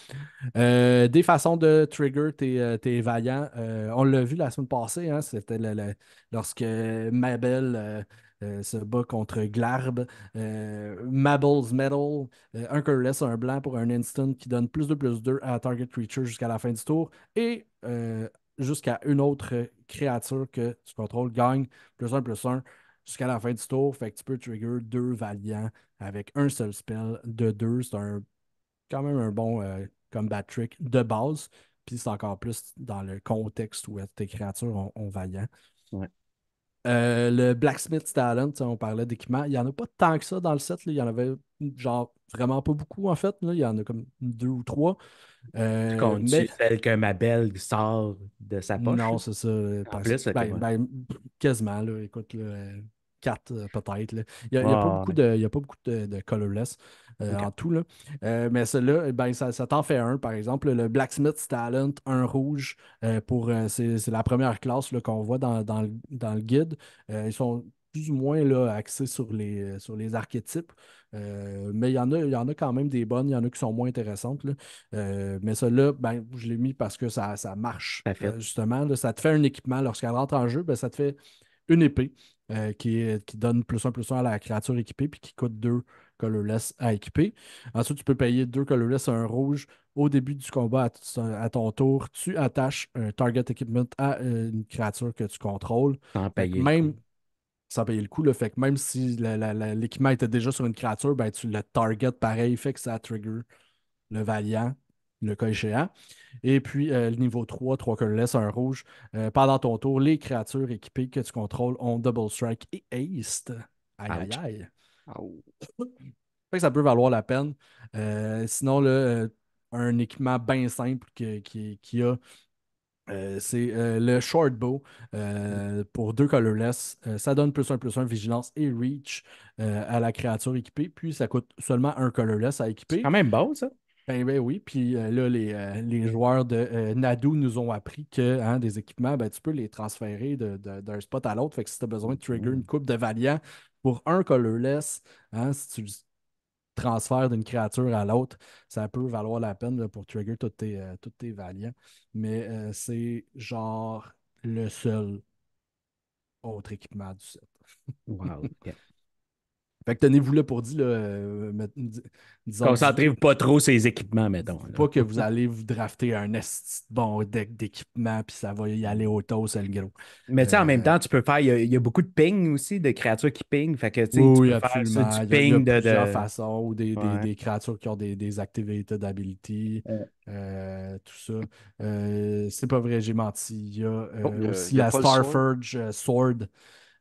Euh, des façons de trigger tes, tes vaillants. on l'a vu la semaine passée, hein, c'était lorsque Mabel euh, se bat contre Glarb. Euh, Mabel's Metal, euh, un colorless, un blanc pour un instant qui donne plus 2 plus 2 à Target Creature jusqu'à la fin du tour. Et jusqu'à une autre créature que tu contrôles gagne plus 1 plus 1 jusqu'à la fin du tour. Fait que tu peux trigger deux Valiants avec un seul spell de deux. C'est un, quand même un bon combat trick de base. Puis c'est encore plus dans le contexte où tes créatures ont, ont Valiant. Ouais. Euh, le Blacksmith Talent, on parlait d'équipement. Il n'y en a pas tant que ça dans le set. Il y en avait genre vraiment pas beaucoup en fait. Il y en a comme deux ou trois. Euh, comptes que ma belle sort de sa poche? Non, c'est ça. quasiment, écoute, quatre peut-être. Il n'y a, pas beaucoup il a pas beaucoup de colorless. Euh, en tout. Là. Euh, mais celle là eh ben, ça, t'en fait un, par exemple. Le Blacksmith's Talent, un rouge, euh, pour c'est la première classe qu'on voit dans, le, guide. ils sont plus ou moins là, axés sur les, sur les archétypes. mais il y, en a, y en a quand même des bonnes, il y en a qui sont moins intéressantes. mais celle-là, ben, je l'ai mis parce que ça, marche. justement, ça te fait un équipement. Lorsqu'elle rentre en jeu, ben, ça te fait une épée qui, qui, donne plus un plus un à la créature équipée puis qui coûte deux colorless à équiper. Ensuite, tu peux payer deux colorless à un rouge. Au début du combat, à, ton tour, tu attaches un target equipment à euh, une créature que tu contrôles. Sans payer. Même, ça payer le coup. Le fait que même si l'équipement était déjà sur une créature, ben, tu le target pareil, fait que ça trigger le Valiant, le cas échéant. Et puis, euh, le niveau 3, 3 colorless, un rouge. Euh, pendant ton tour, les créatures équipées que tu contrôles ont double strike et haste. Aïe, aïe, aïe que ça peut valoir la peine. Euh, sinon, là, euh, un équipement bien simple qu'il qui, a, euh, c'est le short bow pour deux colorless. ça donne plus un plus un vigilance et reach à la créature équipée. Puis ça coûte seulement un colorless à équiper. C'est quand même bon, ça. Ben, ben oui. Puis là, les, joueurs de Nadu nous ont appris que hein, des équipements, ben, tu peux les transférer d'un spot à l'autre. Fait que si tu as besoin de trigger une coupe de Valiant, pour un colorless, hein, si tu transfères d'une créature à l'autre, ça peut valoir la peine pour trigger euh, tous tes, tes valiants. Mais euh, c'est genre le seul autre équipement du set. wow. Fait tenez-vous là pour dire, euh, Concentrez-vous pas trop sur les équipements, mais donc. Pas que vous allez vous drafter un bon deck d'équipement, puis ça va y aller au taux, c'est le gros. Mais tu sais, en même euh, temps, tu peux faire, il y, a beaucoup de ping aussi, de créatures qui ping. Fait que tu peux faire ping de, plusieurs façons, ou des, créatures qui ont des, activités d'habilité, euh, tout ça. c'est pas vrai, j'ai menti. Il y a oh, aussi la Starforge Sword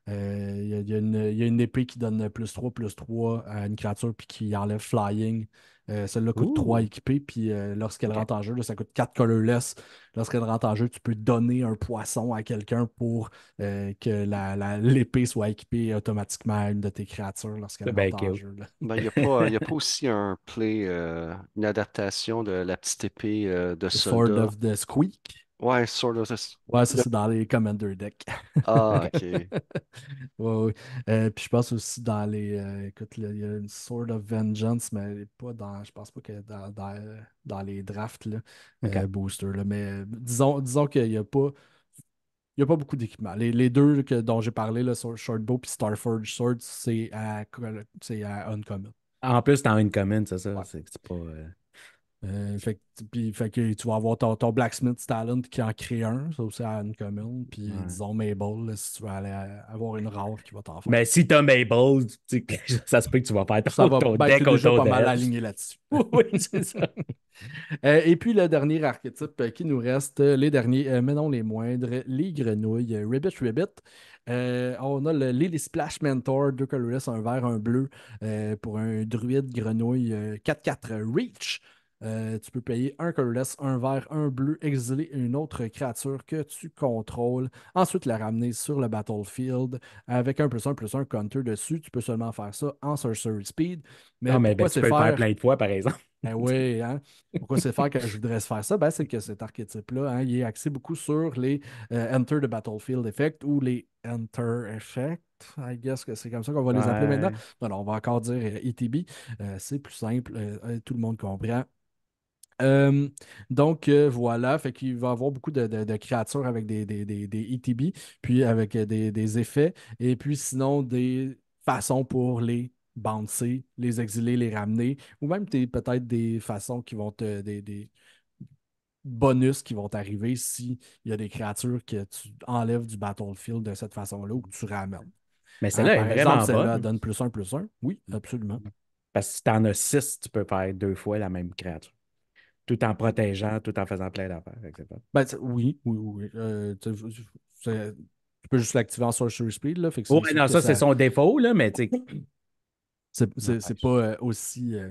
euh, il y, a une épée qui donne plus 3, plus 3 à une créature, puis qui enlève flying. Euh, celle-là coûte 3 équipée, puis euh, lorsqu'elle rentre en jeu, ça coûte 4 colorless. Lorsqu'elle rentre en jeu, tu peux donner un poisson à quelqu'un pour que l'épée soit équipée automatiquement à une de tes créatures lorsqu'elle ben, rentre en jeu. Ben, il n'y a, pas aussi un play, une adaptation de la petite épée de Sword of the Squeak. Ouais, Ouais, ça, c'est dans les Commander Deck. Ah, ok. ouais, euh, puis je pense aussi dans les. Euh, écoute, il y a une Sword of Vengeance, mais pas dans. Je pense pas que dans, euh, dans, les drafts, là, booster. Là, mais disons, disons qu'il n'y a pas. Il a pas beaucoup d'équipements. Les, les, deux que, dont j'ai parlé, là, Shortbow et Starforge Sword, c'est à, Uncommon. Ah, en plus, c'est en Uncommon, c'est ça. Ouais. C'est pas. Euh, fait, fait que tu vas avoir ton, Blacksmith Talent qui en crée un, ça aussi à une commune. Puis disons Mabel, si tu vas aller avoir une rare qui va t'en faire. Mais si t'as Mabel, ça se peut que tu vas faire ça va, ton ben, deck mal aligné là-dessus. oui, c'est ça. Euh, et puis le dernier archétype euh, qui nous reste, euh, les derniers, mais non les moindres, les grenouilles, Ribbit Ribbit. on a le Lily Splash Mentor, deux coloris, un vert, un bleu, pour un druide grenouille 4-4 Reach. Euh, tu peux payer un colorless, un vert, un bleu, exiler une autre créature que tu contrôles. Ensuite, la ramener sur le battlefield avec un plus un plus un counter dessus. Tu peux seulement faire ça en sorcery speed. Mais, non, ah, mais ben, tu peux le faire plein de fois, par exemple. Ben oui, hein? Pourquoi c'est faire que je voudrais faire ça? Ben, c'est que cet archétype-là, hein, il est axé beaucoup sur les euh, Enter the Battlefield Effect ou les Enter Effect. I guess que c'est comme ça qu'on va les appeler maintenant. on va encore dire ETB. Euh, e euh, c'est plus simple, tout le monde comprend. donc voilà, fait qu'il va y avoir beaucoup de, créatures avec des, des, des, ETB, e puis avec des, effets, et puis sinon des façons pour les bouncer, les exiler, les ramener, ou même peut-être des façons qui vont te. Des, bonus qui vont t'arriver s'il y a des créatures que tu enlèves du battlefield de cette façon-là ou que tu ramènes. Mais celle-là hein? exemple, celle donne plus un, plus un. Oui, absolument. Parce que si tu en as six, tu peux faire deux fois la même créature tout en protégeant, tout en faisant plein d'affaires, etc. Ben, oui, oui, oui. Euh, tu peux juste l'activer en Sorcery Speed. Là, fait que non, ça, c'est son défaut, là, mais C'est pas euh, aussi euh,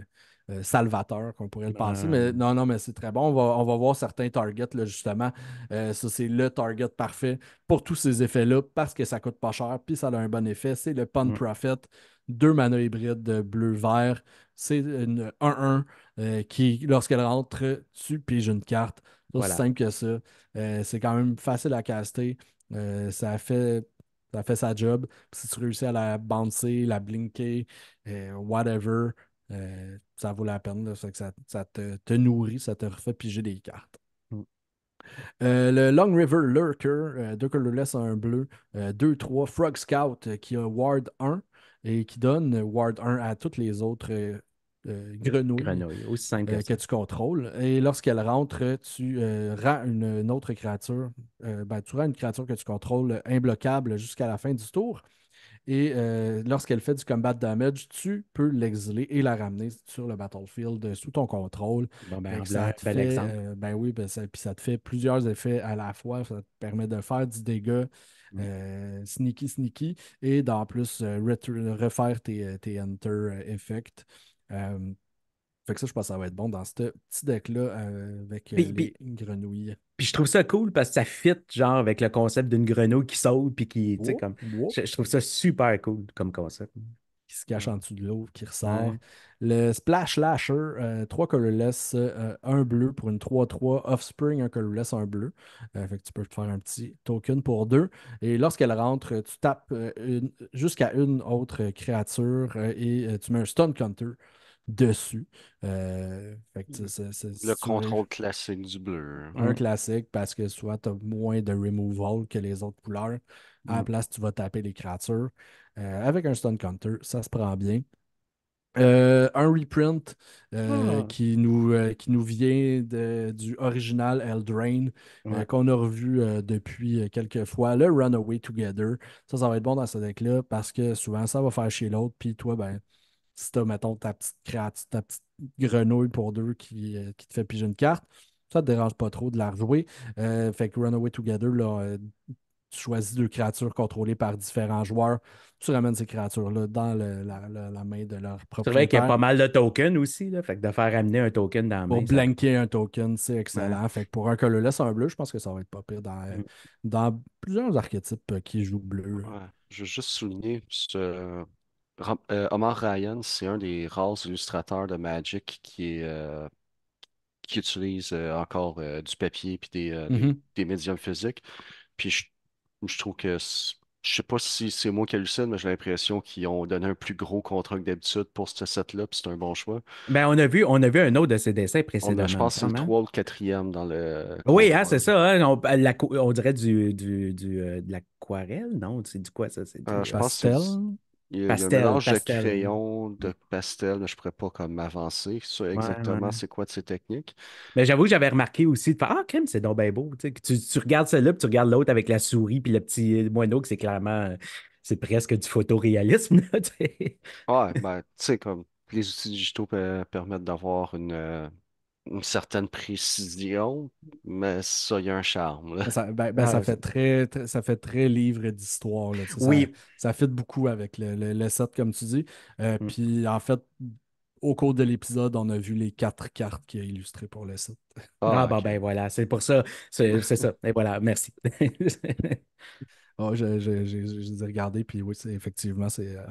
euh, salvateur qu'on pourrait le penser. Mais non, non, mais c'est très bon. On va, voir certains targets, là, justement. ça, c'est le target parfait pour tous ces effets-là parce que ça coûte pas cher puis ça a un bon effet. C'est le Pun mm. Prophet, Profit, deux mana hybrides bleu-vert. C'est une 1-1 qui, lorsqu'elle rentre, tu piges une carte. Voilà. C'est simple que ça. c'est quand même facile à caster. ça fait ça fait sa job. si tu réussis à la bouncer, la blinker, euh, whatever, euh, ça vaut la peine. Ça, ça, te, nourrit, ça te refait piger des cartes. Mm. Euh, le Long River Lurker, deux colorless à un bleu, 2-3, Frog Scout qui a Ward 1 et qui donne Ward 1 à toutes les autres euh, grenouille, euh, que, tu contrôles. Et lorsqu'elle rentre, tu euh, rends une, autre créature, ben, tu rends une créature que tu contrôles imbloquable jusqu'à la fin du tour. Et lorsqu'elle fait du combat damage, tu peux l'exiler et la ramener sur le battlefield sous ton contrôle. ben, ça fait, ben oui, ben ça, puis ça te fait plusieurs effets à la fois. Ça te permet de faire du dégât sneaky, sneaky, et d'en plus refaire tes, tes, enter effects. Euh, fait que ça, je pense que ça va être bon dans ce petit deck-là euh, avec une euh, grenouille puis, je trouve ça cool parce que ça fit genre avec le concept d'une grenouille qui saute puis qui. sais comme, Je, trouve ça super cool comme concept. Qui se cache en dessous de l'eau, qui ressort. Le Splash Lasher, trois 3 colorless, bleu pour une 3-3. Offspring, un colorless, un bleu. fait que tu peux te faire un petit token pour deux Et lorsqu'elle rentre, tu tapes jusqu'à une autre créature et tu mets un Stone Counter dessus. Euh, le contrôle classique du bleu. Hein. Un mm. classique parce que soit tu as moins de removal que les autres couleurs. À la mm. place, tu vas taper les créatures. Euh, avec un stone counter, ça se prend bien. Euh, un reprint ah. qui, nous, qui nous vient du original Eldrain qu'on a revu depuis quelques fois, le Runaway Together. Ça, ça va être bon dans ce deck-là parce que souvent ça va faire chez l'autre, puis toi, ben, si tu as, mettons, ta petite, grenouille pour deux euh, qui, te fait piger une carte, ça te dérange pas trop de la rejouer. Euh, fait que Runaway Together, euh, tu choisis deux créatures contrôlées par différents joueurs. Tu ramènes ces créatures-là dans la, la, main de leur propre. C'est vrai qu'il y a pas mal de tokens aussi. Là, fait que de faire amener un token dans la main. Pour blanquer un token, c'est excellent. Fait que pour un colorless, c'est un bleu, je pense que ça va être pas pire dans, mm. plusieurs archétypes qui jouent bleu. Je veux juste souligner ce, euh, Omar Ryan, c'est un des rares illustrateurs de Magic qui euh, utilise euh, encore du papier et mm-hmm. des, médiums physiques. Puis je, trouve que je sais pas si c'est moi qui hallucine, mais j'ai l'impression qu'ils ont donné un plus gros contrat que d'habitude pour ce set-là, puis c'est un bon choix. Ben, on a vu, on un autre de ses dessins précédemment. je pense, que c'est le ou le 4 dans le Oui, hein, c'est ça. Hein, on, dirait du, du, de l'aquarelle, non? C'est du quoi ça? je pense que c'est il y a, mélange de crayon, de pastel, je ne pourrais pas comme m'avancer sur exactement c'est quoi de ces techniques. Mais j'avoue que j'avais remarqué aussi de Ah, c'est donc bien beau. Tu, regardes celle-là, puis tu regardes l'autre avec la souris, puis le petit moineau, que c'est clairement, c'est presque du photoréalisme. ben, tu sais, comme les outils digitaux permettent d'avoir une euh, une certaine précision, mais ça, y a un charme. Ben, ça, ben, ben ça fait très, ça fait très livre d'histoire. oui. Ça, fait fit beaucoup avec le, set, comme tu dis. Euh, mm. Puis en fait, au cours de l'épisode, on a vu les quatre cartes qu'il a illustrées pour le set. Ah, ah ben voilà, c'est pour ça. C'est, ça. Et voilà, merci. oh, je, ai puis oui, effectivement, c'est. Euh,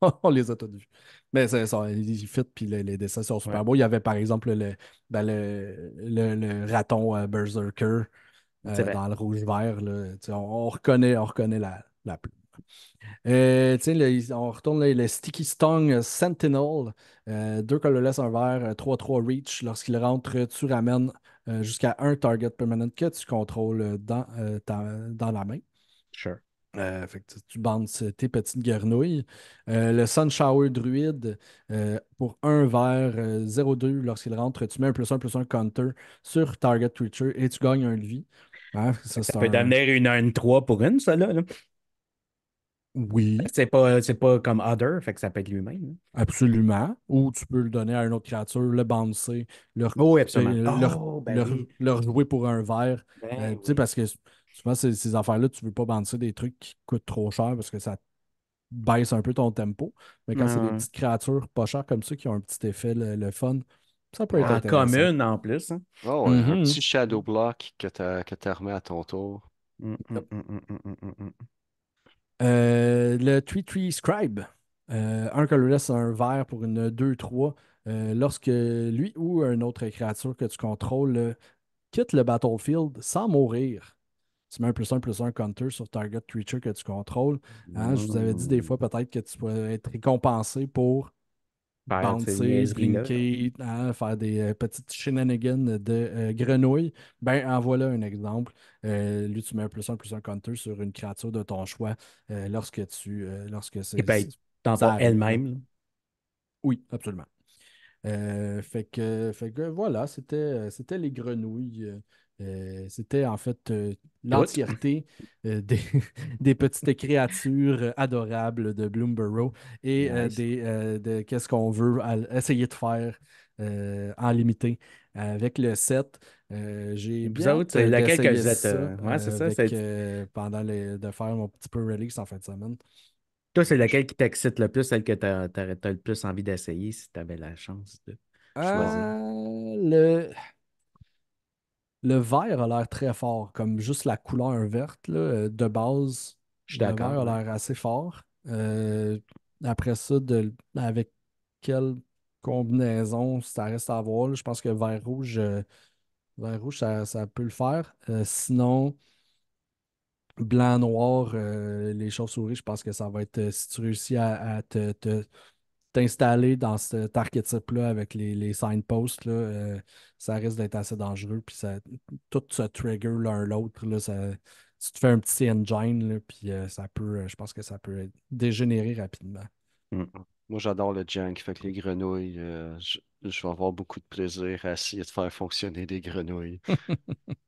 on les a tous vus. Mais c'est ça, ils fit, puis les, dessins sont super beaux. Il y avait par exemple le, ben, le, le, raton euh, Berserker euh, dans le rouge-vert. On, on, reconnaît, on reconnaît la, la plume. Euh, on retourne le Sticky Stung Sentinel. deux colorless, un vert, 3-3 reach. Lorsqu'il rentre, tu ramènes jusqu'à un target permanent que tu contrôles dans, dans la main. Sure. Euh, tu, bandes tes petites guernouilles. Euh, le Sunshower Druid, euh, pour un vers 0,2 lorsqu'il rentre, tu mets un plus un plus un counter sur target creature et tu gagnes un vie. Hein, ça, peut un... une 1-3 pour une, ça là. Oui. C'est pas, pas comme Other, fait que ça peut être lui-même. Hein. Absolument. Ou tu peux le donner à une autre créature, le bouncer, le, oh, absolument. le, oh, ben pour un vert. Ben tu sais, Parce que souvent, ces, ces affaires-là, tu ne veux pas bander des trucs qui coûtent trop cher parce que ça baisse un peu ton tempo. Mais quand c'est des petites créatures pas chères comme ça qui ont un petit effet le, fun, ça peut être En commune en plus. Hein. Un mm-hmm. petit shadow block que tu remis à ton tour. le 3-3 Scribe. Euh, un colorless, un vert pour une 2-3. Euh, lorsque lui ou une autre créature que tu contrôles euh, quitte le battlefield sans mourir, tu mets un plus un plus un counter sur target creature que tu contrôles. Hein? Je vous avais dit des fois mmh. peut-être que tu pourrais être récompensé pour ben, bouncer, blinker, hein? faire des euh, petites shenanigans de euh, grenouilles. Ben, en voilà un exemple. Euh, lui, tu mets un plus un plus un counter sur une créature de ton choix lorsque tu. lorsque c'est. Et eh ben, hein? elle-même. Oui, absolument. fait, que, fait que voilà, c'était les grenouilles. Euh, c'était en fait euh, l'entièreté euh, des, petites créatures adorables de Bloomborough et des, de qu'est-ce qu'on veut essayer de faire en limité. Avec le set j'ai bien c'est laquelle que vous Ouais, c'est ça. pendant de faire mon petit peu release en fin de semaine. Toi, c'est laquelle qui t'excite le plus, celle que tu le plus envie d'essayer si tu avais la chance de choisir? le le vert a l'air très fort, comme juste la couleur verte euh, de base. Je le vert a l'air assez fort. Euh, après ça, avec quelle combinaison ça reste à voir. Je pense que vert rouge, euh, vert rouge, ça, peut le faire. sinon, blanc noir, les chauves-souris, je pense que ça va être si tu réussis à, te installé dans cet archétype-là avec les, les signposts, euh, ça risque d'être assez dangereux. Puis ça, tout se trigger l'un l'autre. Tu fais un petit engine, là, puis euh, ça peut, euh, je pense que ça peut dégénérer rapidement. Mm. Moi, j'adore le junk. Fait que les grenouilles, je vais avoir beaucoup de plaisir à essayer de faire fonctionner des grenouilles.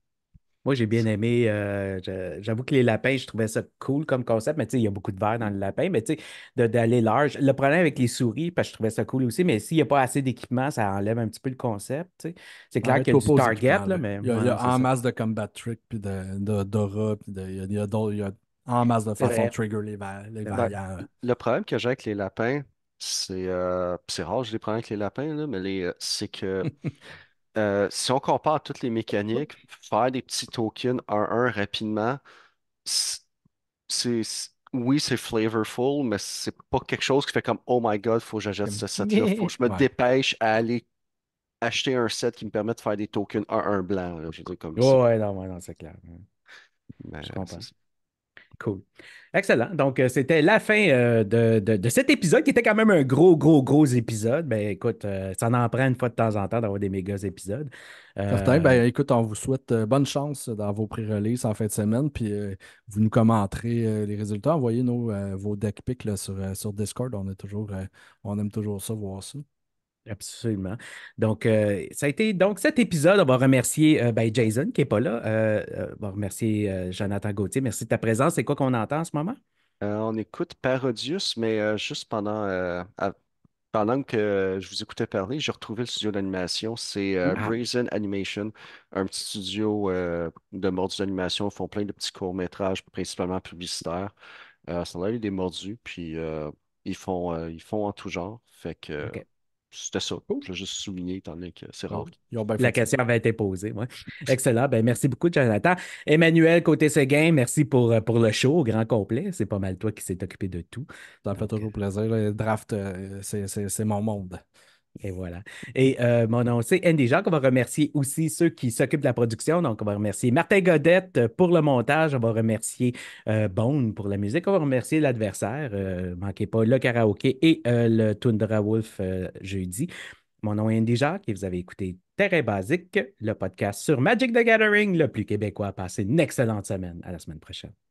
Moi, j'ai bien aimé. Euh, j'avoue que les lapins, je trouvais ça cool comme concept, mais tu sais, il y a beaucoup de verre dans le lapin, mais tu sais, d'aller large. Le problème avec les souris, parce je trouvais ça cool aussi, mais s'il n'y a pas assez d'équipement, ça enlève un petit peu le concept. C'est clair qu'il y a du target, là, mais. Il y a, en masse de combat trick, puis d'aura, de, il y a, il y a en masse de façon trigger les, les Le problème que j'ai avec les lapins, c'est euh, rare, j'ai des problèmes avec les lapins, là, mais euh, c'est que Euh, si on compare toutes les mécaniques, faire des petits tokens 1-1 rapidement, c'est oui, c'est flavorful, mais c'est pas quelque chose qui fait comme Oh my god, faut que j'achète ce set-là, faut que je me dépêche à aller acheter un set qui me permet de faire des tokens 1-1 blanc. Oui, comme ça. Ouais, non, c'est clair. je comprends. Cool. Excellent. Donc, euh, c'était la fin euh, de, cet épisode qui était quand même un gros, gros, gros épisode. Ben, écoute, euh, ça en prend une fois de temps en temps d'avoir des méga épisodes. Ben, écoute, on vous souhaite bonne chance dans vos pré-releases en fin de semaine. Puis, vous nous commenterez les résultats. Envoyez nous vos deck picks sur, Discord. On, est toujours, on aime toujours ça, voir ça. Absolument. Donc, euh, ça a été donc cet épisode. On va remercier euh, ben, Jason qui n'est pas là. Euh, on va remercier Jonathan Gauthier. Merci de ta présence. C'est quoi qu'on entend en ce moment? on écoute Parodius, mais juste pendant, pendant que je vous écoutais parler, j'ai retrouvé le studio d'animation. C'est ah. Brazen Animation, un petit studio de mordus d'animation. Ils font plein de petits courts-métrages, principalement publicitaires. ça a eu des mordus, puis ils, font, ils font en tout genre. Fait que. C'était ça. Je l'ai juste souligné, étant donné que c'est ah rare. la question avait été posée. Excellent. Ben, merci beaucoup, Jonathan. Emmanuel, côté Seguin, merci pour, euh, pour le show au grand complet. C'est pas mal toi qui s'est occupé de tout. Ça me fait toujours plaisir. Le draft, euh, c'est mon monde. Et voilà. Et euh, mon nom, c'est Andy Jacques. On va remercier aussi ceux qui s'occupent de la production. Donc, on va remercier Martin Godette euh, pour le montage. On va remercier euh, Bone pour la musique. On va remercier l'adversaire. manquez pas le karaoké et le Tundra Wolf jeudi. Mon nom est Andy Jacques et vous avez écouté Terrain Basique, le podcast sur Magic the Gathering, le plus québécois. Passez une excellente semaine. À la semaine prochaine.